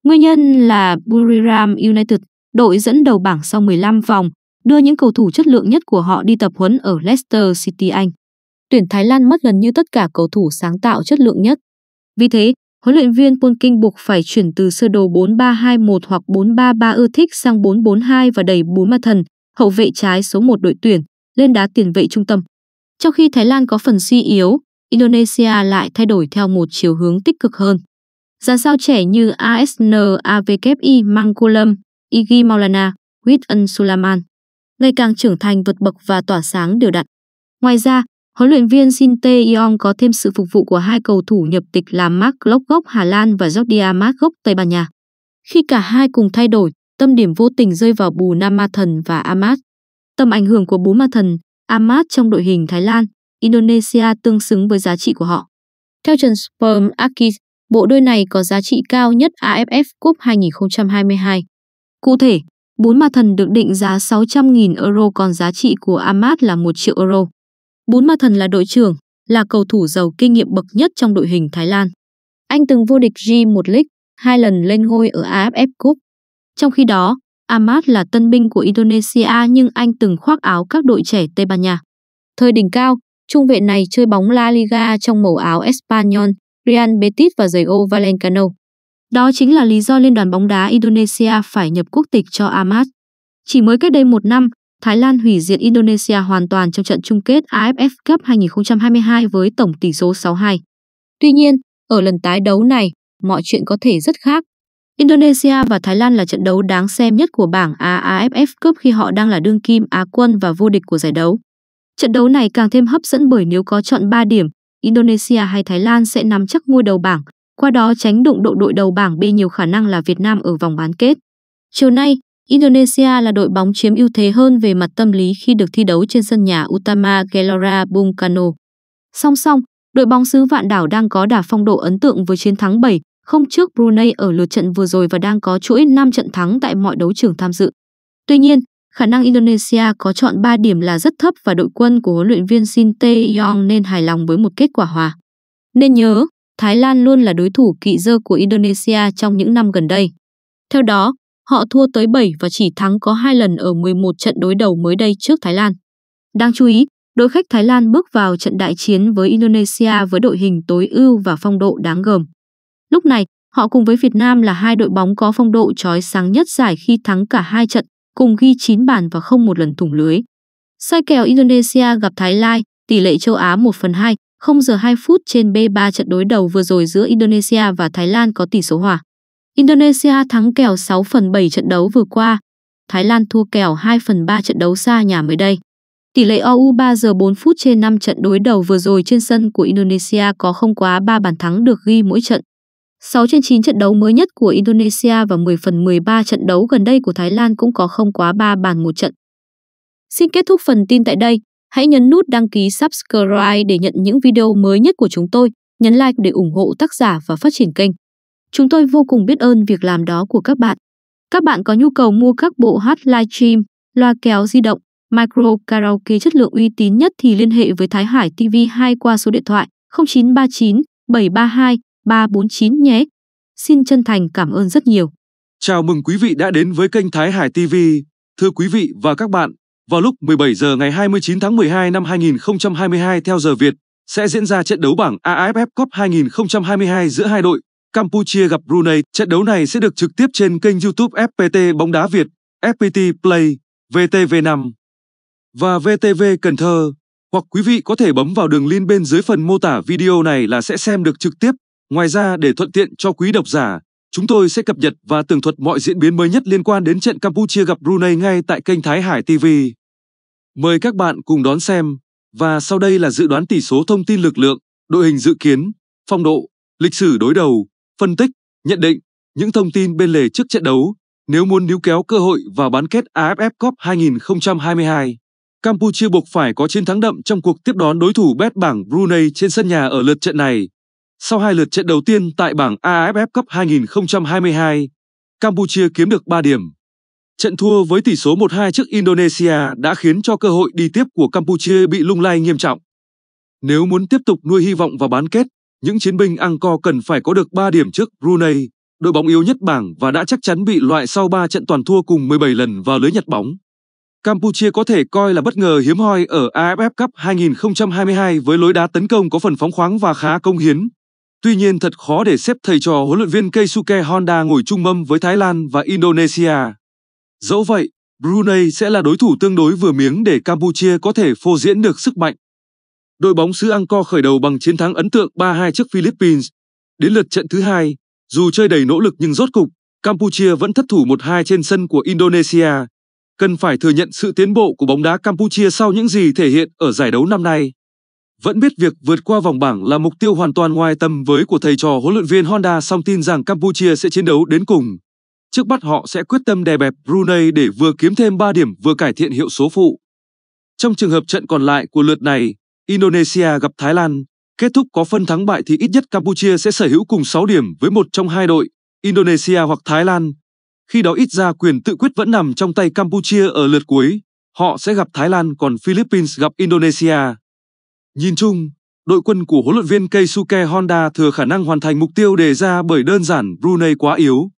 Nguyên nhân là Buriram United, đội dẫn đầu bảng sau 15 vòng, đưa những cầu thủ chất lượng nhất của họ đi tập huấn ở Leicester City Anh. Tuyển Thái Lan mất gần như tất cả cầu thủ sáng tạo chất lượng nhất. Vì thế, huấn luyện viên Polking buộc phải chuyển từ sơ đồ 4-3-2-1 hoặc 4-3-3 ưa thích sang 4-4-2 và đẩy búa ma thần, hậu vệ trái số 1 đội tuyển, lên đá tiền vệ trung tâm. Trong khi Thái Lan có phần suy yếu, Indonesia lại thay đổi theo một chiều hướng tích cực hơn. Dàn sao trẻ như ASN AVKI Mangkulam, Igi Maulana, Wit Sulaman ngày càng trưởng thành vượt bậc và tỏa sáng đều đặn. Ngoài ra, Huấn luyện viên Shin Tae-yong có thêm sự phục vụ của hai cầu thủ nhập tịch là Mark Lok gốc Hà Lan và Jordi Amat gốc Tây Ban Nha. Khi cả hai cùng thay đổi, tâm điểm vô tình rơi vào Bù Nam Ma Thần và Amat. Tầm ảnh hưởng của bốn Ma Thần, Amat trong đội hình Thái Lan, Indonesia tương xứng với giá trị của họ. Theo Trần Sperm Akis, bộ đôi này có giá trị cao nhất AFF Cup 2022. Cụ thể, bốn ma thần được định giá 600.000 euro còn giá trị của Amat là 1 triệu euro. Bún Ma Thần là đội trưởng, là cầu thủ giàu kinh nghiệm bậc nhất trong đội hình Thái Lan. Anh từng vô địch G1 League, hai lần lên ngôi ở AFF Cup. Trong khi đó, Ahmad là tân binh của Indonesia nhưng anh từng khoác áo các đội trẻ Tây Ban Nha. Thời đỉnh cao, trung vệ này chơi bóng La Liga trong màu áo Espanyol, Real Betis và giày ô Valencano. Đó chính là lý do Liên đoàn bóng đá Indonesia phải nhập quốc tịch cho Ahmad. Chỉ mới cách đây một năm, Thái Lan hủy diệt Indonesia hoàn toàn trong trận chung kết AFF Cup 2022 với tổng tỷ số 6-2. Tuy nhiên, ở lần tái đấu này, mọi chuyện có thể rất khác. Indonesia và Thái Lan là trận đấu đáng xem nhất của bảng AFF Cup khi họ đang là đương kim Á quân và vô địch của giải đấu. Trận đấu này càng thêm hấp dẫn bởi nếu có chọn 3 điểm, Indonesia hay Thái Lan sẽ nắm chắc ngôi đầu bảng, qua đó tránh đụng độ đội đầu bảng B nhiều khả năng là Việt Nam ở vòng bán kết. Chiều nay, Indonesia là đội bóng chiếm ưu thế hơn về mặt tâm lý khi được thi đấu trên sân nhà Utama Gelora Bung Karno. Song song, đội bóng xứ Vạn Đảo đang có đà phong độ ấn tượng với chiến thắng 7 không trước Brunei ở lượt trận vừa rồi và đang có chuỗi 5 trận thắng tại mọi đấu trường tham dự. Tuy nhiên, khả năng Indonesia có chọn 3 điểm là rất thấp và đội quân của huấn luyện viên Shin Tae-yong nên hài lòng với một kết quả hòa. Nên nhớ, Thái Lan luôn là đối thủ kỵ dơ của Indonesia trong những năm gần đây. Theo đó, Họ thua tới 7 và chỉ thắng có 2 lần ở 11 trận đối đầu mới đây trước Thái Lan. Đáng chú ý, đội khách Thái Lan bước vào trận đại chiến với Indonesia với đội hình tối ưu và phong độ đáng gờm. Lúc này, họ cùng với Việt Nam là hai đội bóng có phong độ trói sáng nhất giải khi thắng cả hai trận, cùng ghi 9 bàn và không một lần thủng lưới. Sai kèo Indonesia gặp Thái Lan, tỷ lệ châu Á 1 phần 2, 0 giờ 2 phút trên B3 trận đối đầu vừa rồi giữa Indonesia và Thái Lan có tỷ số hòa. Indonesia thắng kèo 6 phần 7 trận đấu vừa qua, Thái Lan thua kèo 2 phần 3 trận đấu xa nhà mới đây. Tỷ lệ OU 3 giờ 4 phút trên 5 trận đối đầu vừa rồi trên sân của Indonesia có không quá 3 bàn thắng được ghi mỗi trận. 6 trên 9 trận đấu mới nhất của Indonesia và 10 phần 13 trận đấu gần đây của Thái Lan cũng có không quá 3 bàn một trận. Xin kết thúc phần tin tại đây. Hãy nhấn nút đăng ký subscribe để nhận những video mới nhất của chúng tôi. Nhấn like để ủng hộ tác giả và phát triển kênh. Chúng tôi vô cùng biết ơn việc làm đó của các bạn. Các bạn có nhu cầu mua các bộ hát live stream, loa kéo di động, micro karaoke chất lượng uy tín nhất thì liên hệ với Thái Hải TV2 qua số điện thoại 0939 732 349 nhé. Xin chân thành cảm ơn rất nhiều. Chào mừng quý vị đã đến với kênh Thái Hải TV. Thưa quý vị và các bạn, vào lúc 17 giờ ngày 29 tháng 12 năm 2022 theo giờ Việt sẽ diễn ra trận đấu bảng AFF Cup 2022 giữa hai đội Campuchia gặp Brunei. Trận đấu này sẽ được trực tiếp trên kênh YouTube FPT bóng đá Việt, FPT Play, VTV5 và VTV Cần Thơ. Hoặc quý vị có thể bấm vào đường link bên dưới phần mô tả video này là sẽ xem được trực tiếp. Ngoài ra để thuận tiện cho quý độc giả, chúng tôi sẽ cập nhật và tường thuật mọi diễn biến mới nhất liên quan đến trận Campuchia gặp Brunei ngay tại kênh Thái Hải TV. Mời các bạn cùng đón xem. Và sau đây là dự đoán tỷ số thông tin lực lượng, đội hình dự kiến, phong độ, lịch sử đối đầu phân tích, nhận định những thông tin bên lề trước trận đấu nếu muốn níu kéo cơ hội vào bán kết AFF Cup 2022. Campuchia buộc phải có chiến thắng đậm trong cuộc tiếp đón đối thủ bét bảng Brunei trên sân nhà ở lượt trận này. Sau hai lượt trận đầu tiên tại bảng AFF Cup 2022, Campuchia kiếm được 3 điểm. Trận thua với tỷ số 1-2 trước Indonesia đã khiến cho cơ hội đi tiếp của Campuchia bị lung lay nghiêm trọng. Nếu muốn tiếp tục nuôi hy vọng vào bán kết, những chiến binh Angkor cần phải có được 3 điểm trước Brunei, đội bóng yếu nhất bảng và đã chắc chắn bị loại sau 3 trận toàn thua cùng 17 lần vào lưới nhặt bóng. Campuchia có thể coi là bất ngờ hiếm hoi ở AFF Cup 2022 với lối đá tấn công có phần phóng khoáng và khá công hiến. Tuy nhiên thật khó để xếp thầy trò huấn luyện viên Keisuke Honda ngồi chung mâm với Thái Lan và Indonesia. Dẫu vậy, Brunei sẽ là đối thủ tương đối vừa miếng để Campuchia có thể phô diễn được sức mạnh đội bóng xứ Angkor khởi đầu bằng chiến thắng ấn tượng 3-2 trước Philippines. Đến lượt trận thứ hai, dù chơi đầy nỗ lực nhưng rốt cục, Campuchia vẫn thất thủ 1-2 trên sân của Indonesia. Cần phải thừa nhận sự tiến bộ của bóng đá Campuchia sau những gì thể hiện ở giải đấu năm nay. Vẫn biết việc vượt qua vòng bảng là mục tiêu hoàn toàn ngoài tầm với của thầy trò huấn luyện viên Honda song tin rằng Campuchia sẽ chiến đấu đến cùng. Trước mắt họ sẽ quyết tâm đè bẹp Brunei để vừa kiếm thêm 3 điểm vừa cải thiện hiệu số phụ. Trong trường hợp trận còn lại của lượt này, Indonesia gặp Thái Lan, kết thúc có phân thắng bại thì ít nhất Campuchia sẽ sở hữu cùng 6 điểm với một trong hai đội, Indonesia hoặc Thái Lan. Khi đó ít ra quyền tự quyết vẫn nằm trong tay Campuchia ở lượt cuối, họ sẽ gặp Thái Lan còn Philippines gặp Indonesia. Nhìn chung, đội quân của huấn luyện viên Keisuke Honda thừa khả năng hoàn thành mục tiêu đề ra bởi đơn giản Brunei quá yếu.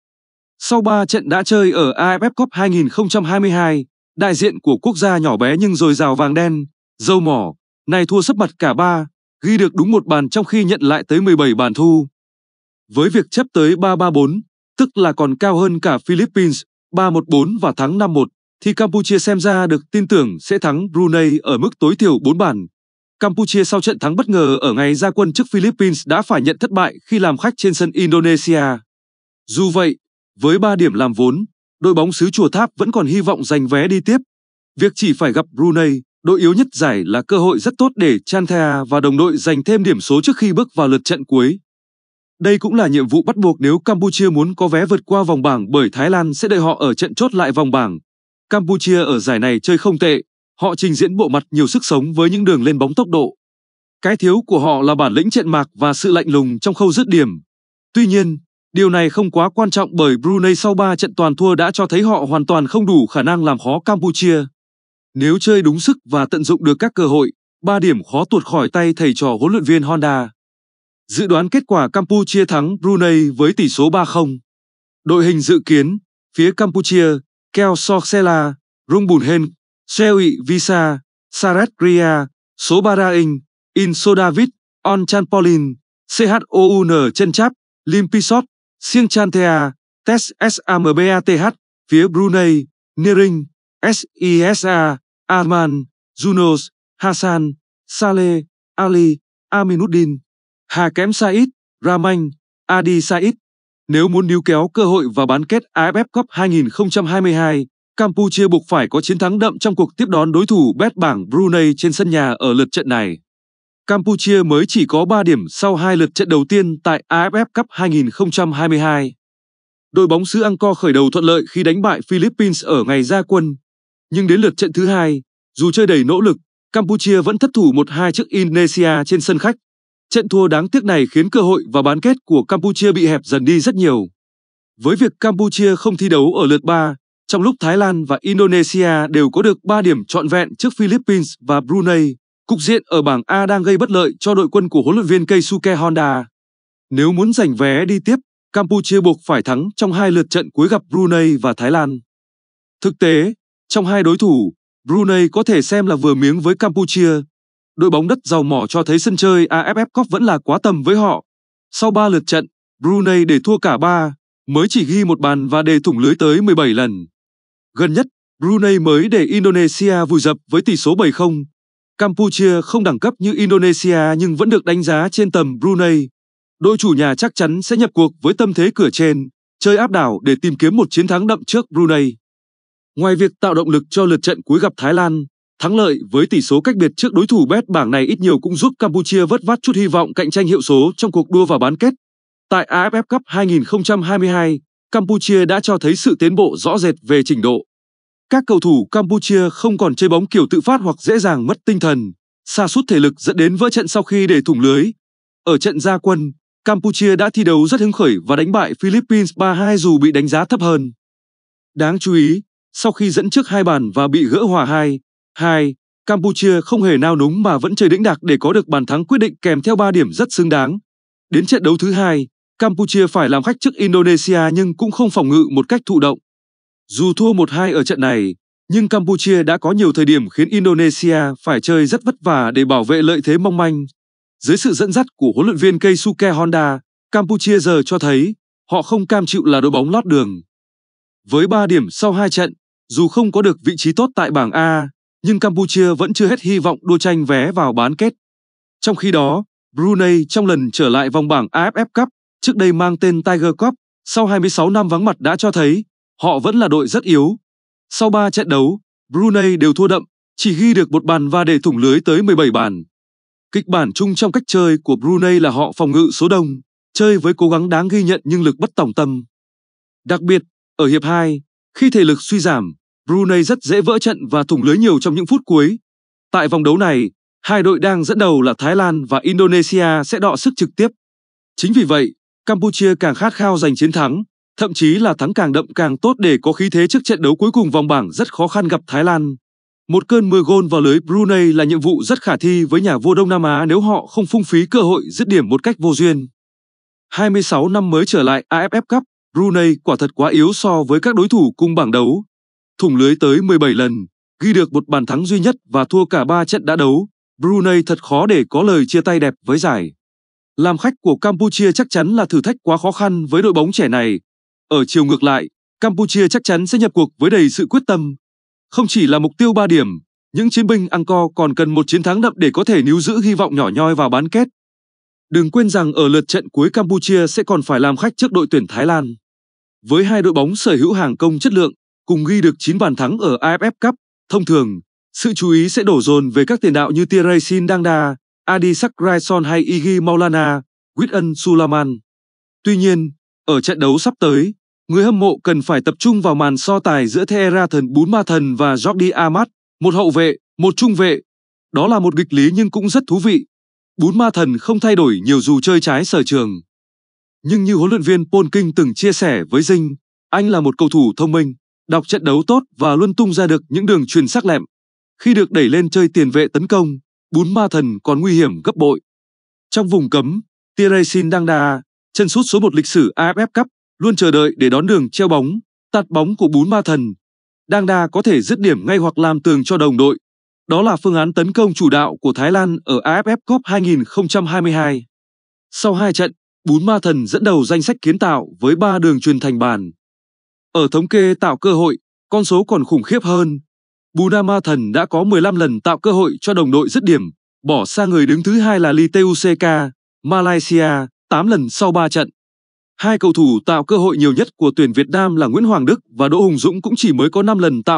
Sau 3 trận đã chơi ở AFF Cup 2022, đại diện của quốc gia nhỏ bé nhưng dồi dào vàng đen, dâu mỏ, này thua sấp mặt cả ba, ghi được đúng một bàn trong khi nhận lại tới 17 bàn thu. Với việc chấp tới 3-3-4, tức là còn cao hơn cả Philippines 3-1-4 và thắng 5-1, thì Campuchia xem ra được tin tưởng sẽ thắng Brunei ở mức tối thiểu 4 bàn. Campuchia sau trận thắng bất ngờ ở ngày ra quân trước Philippines đã phải nhận thất bại khi làm khách trên sân Indonesia. Dù vậy, với 3 điểm làm vốn, đội bóng xứ Chùa Tháp vẫn còn hy vọng giành vé đi tiếp. Việc chỉ phải gặp Brunei, đội yếu nhất giải là cơ hội rất tốt để Chanthea và đồng đội giành thêm điểm số trước khi bước vào lượt trận cuối. Đây cũng là nhiệm vụ bắt buộc nếu Campuchia muốn có vé vượt qua vòng bảng bởi Thái Lan sẽ đợi họ ở trận chốt lại vòng bảng. Campuchia ở giải này chơi không tệ, họ trình diễn bộ mặt nhiều sức sống với những đường lên bóng tốc độ. Cái thiếu của họ là bản lĩnh trận mạc và sự lạnh lùng trong khâu dứt điểm. Tuy nhiên, điều này không quá quan trọng bởi Brunei sau 3 trận toàn thua đã cho thấy họ hoàn toàn không đủ khả năng làm khó Campuchia. Nếu chơi đúng sức và tận dụng được các cơ hội, 3 điểm khó tuột khỏi tay thầy trò huấn luyện viên Honda. Dự đoán kết quả Campuchia thắng Brunei với tỷ số 3-0. Đội hình dự kiến, phía Campuchia, Keo Soxela, Rungbunhen, Seui Visa, Sarat Gria, Sobaraing, Insodavit, Onchanpolin, CHOUN Chenchap, Limpisot, Siêng Chanthea, Tes SAMBATH, phía Brunei, Nering, SISA, Arman, Junos, Hassan, Saleh, Ali, Aminuddin, Hà kém Said, Ramanh, Adi Said. Nếu muốn níu kéo cơ hội vào bán kết AFF Cup 2022, Campuchia buộc phải có chiến thắng đậm trong cuộc tiếp đón đối thủ bét bảng Brunei trên sân nhà ở lượt trận này. Campuchia mới chỉ có 3 điểm sau hai lượt trận đầu tiên tại AFF Cup 2022. Đội bóng xứ Angkor khởi đầu thuận lợi khi đánh bại Philippines ở ngày ra quân, nhưng đến lượt trận thứ hai, dù chơi đầy nỗ lực, Campuchia vẫn thất thủ 1-2 trước Indonesia trên sân khách. Trận thua đáng tiếc này khiến cơ hội vào bán kết của Campuchia bị hẹp dần đi rất nhiều. Với việc Campuchia không thi đấu ở lượt 3, trong lúc Thái Lan và Indonesia đều có được 3 điểm trọn vẹn trước Philippines và Brunei, cục diện ở bảng A đang gây bất lợi cho đội quân của huấn luyện viên Keisuke Honda. Nếu muốn giành vé đi tiếp, Campuchia buộc phải thắng trong hai lượt trận cuối gặp Brunei và Thái Lan. Thực tế, trong hai đối thủ, Brunei có thể xem là vừa miếng với Campuchia. Đội bóng đất giàu mỏ cho thấy sân chơi AFF Cup vẫn là quá tầm với họ. Sau 3 lượt trận, Brunei để thua cả 3, mới chỉ ghi một bàn và để thủng lưới tới 17 lần. Gần nhất, Brunei mới để Indonesia vùi dập với tỷ số 7-0. Campuchia không đẳng cấp như Indonesia nhưng vẫn được đánh giá trên tầm Brunei. Đội chủ nhà chắc chắn sẽ nhập cuộc với tâm thế cửa trên, chơi áp đảo để tìm kiếm một chiến thắng đậm trước Brunei. Ngoài việc tạo động lực cho lượt trận cuối gặp Thái Lan, thắng lợi với tỷ số cách biệt trước đối thủ bét bảng này ít nhiều cũng giúp Campuchia vất vát chút hy vọng cạnh tranh hiệu số trong cuộc đua vào bán kết. Tại AFF Cup 2022, Campuchia đã cho thấy sự tiến bộ rõ rệt về trình độ. Các cầu thủ Campuchia không còn chơi bóng kiểu tự phát hoặc dễ dàng mất tinh thần, sa sút thể lực dẫn đến vỡ trận sau khi để thủng lưới. Ở trận gia quân, Campuchia đã thi đấu rất hứng khởi và đánh bại Philippines 3-2 dù bị đánh giá thấp hơn. Đáng chú ý, sau khi dẫn trước hai bàn và bị gỡ hòa 2, 2, Campuchia không hề nao núng mà vẫn chơi đĩnh đạc để có được bàn thắng quyết định kèm theo 3 điểm rất xứng đáng. Đến trận đấu thứ hai, Campuchia phải làm khách trước Indonesia nhưng cũng không phòng ngự một cách thụ động. Dù thua 1-2 ở trận này, nhưng Campuchia đã có nhiều thời điểm khiến Indonesia phải chơi rất vất vả để bảo vệ lợi thế mong manh. Dưới sự dẫn dắt của huấn luyện viên Keisuke Honda, Campuchia giờ cho thấy họ không cam chịu là đội bóng lót đường. Với 3 điểm sau 2 trận, dù không có được vị trí tốt tại bảng A, nhưng Campuchia vẫn chưa hết hy vọng đua tranh vé vào bán kết. Trong khi đó, Brunei trong lần trở lại vòng bảng AFF Cup, trước đây mang tên Tiger Cup, sau 26 năm vắng mặt đã cho thấy họ vẫn là đội rất yếu. Sau 3 trận đấu, Brunei đều thua đậm, chỉ ghi được một bàn và để thủng lưới tới 17 bàn. Kịch bản chung trong cách chơi của Brunei là họ phòng ngự số đông, chơi với cố gắng đáng ghi nhận nhưng lực bất tòng tâm. Đặc biệt, ở hiệp 2, khi thể lực suy giảm, Brunei rất dễ vỡ trận và thủng lưới nhiều trong những phút cuối. Tại vòng đấu này, hai đội đang dẫn đầu là Thái Lan và Indonesia sẽ đọ sức trực tiếp. Chính vì vậy, Campuchia càng khát khao giành chiến thắng, thậm chí là thắng càng đậm càng tốt để có khí thế trước trận đấu cuối cùng vòng bảng rất khó khăn gặp Thái Lan. Một cơn mưa gôn vào lưới Brunei là nhiệm vụ rất khả thi với nhà vua Đông Nam Á nếu họ không phung phí cơ hội dứt điểm một cách vô duyên. 26 năm mới trở lại AFF Cup, Brunei quả thật quá yếu so với các đối thủ cùng bảng đấu. Thủng lưới tới 17 lần, ghi được một bàn thắng duy nhất và thua cả 3 trận đã đấu. Brunei thật khó để có lời chia tay đẹp với giải. Làm khách của Campuchia chắc chắn là thử thách quá khó khăn với đội bóng trẻ này. Ở chiều ngược lại, Campuchia chắc chắn sẽ nhập cuộc với đầy sự quyết tâm. Không chỉ là mục tiêu 3 điểm, những chiến binh Angkor còn cần một chiến thắng đậm để có thể níu giữ hy vọng nhỏ nhoi vào bán kết. Đừng quên rằng ở lượt trận cuối Campuchia sẽ còn phải làm khách trước đội tuyển Thái Lan với hai đội bóng sở hữu hàng công chất lượng, cùng ghi được 9 bàn thắng ở AFF Cup. Thông thường, sự chú ý sẽ đổ dồn về các tiền đạo như Sin Sindangda, Adi Sakraison hay Igi Maulana, Witten Sulaman. Tuy nhiên, ở trận đấu sắp tới, người hâm mộ cần phải tập trung vào màn so tài giữa Thera Thần Bún Ma Thần và Jordi Amat, một hậu vệ, một trung vệ. Đó là một nghịch lý nhưng cũng rất thú vị. Bún Ma Thần không thay đổi nhiều dù chơi trái sở trường. Nhưng như huấn luyện viên Paul King từng chia sẻ với Dinh, anh là một cầu thủ thông minh, đọc trận đấu tốt và luôn tung ra được những đường truyền sắc lẹm. Khi được đẩy lên chơi tiền vệ tấn công, bún ma thần còn nguy hiểm gấp bội. Trong vùng cấm, Tiresin Dangda, chân sút số một lịch sử AFF Cup, luôn chờ đợi để đón đường treo bóng, tạt bóng của bún ma thần. Dangda có thể dứt điểm ngay hoặc làm tường cho đồng đội. Đó là phương án tấn công chủ đạo của Thái Lan ở AFF Cup 2022. Sau hai trận, Bún ma thần dẫn đầu danh sách kiến tạo với 3 đường truyền thành bàn. Ở thống kê tạo cơ hội, con số còn khủng khiếp hơn. Buna ma thần đã có 15 lần tạo cơ hội cho đồng đội dứt điểm, bỏ xa người đứng thứ hai là Lee Malaysia, 8 lần sau 3 trận. Hai cầu thủ tạo cơ hội nhiều nhất của tuyển Việt Nam là Nguyễn Hoàng Đức và Đỗ Hùng Dũng cũng chỉ mới có 5 lần tạo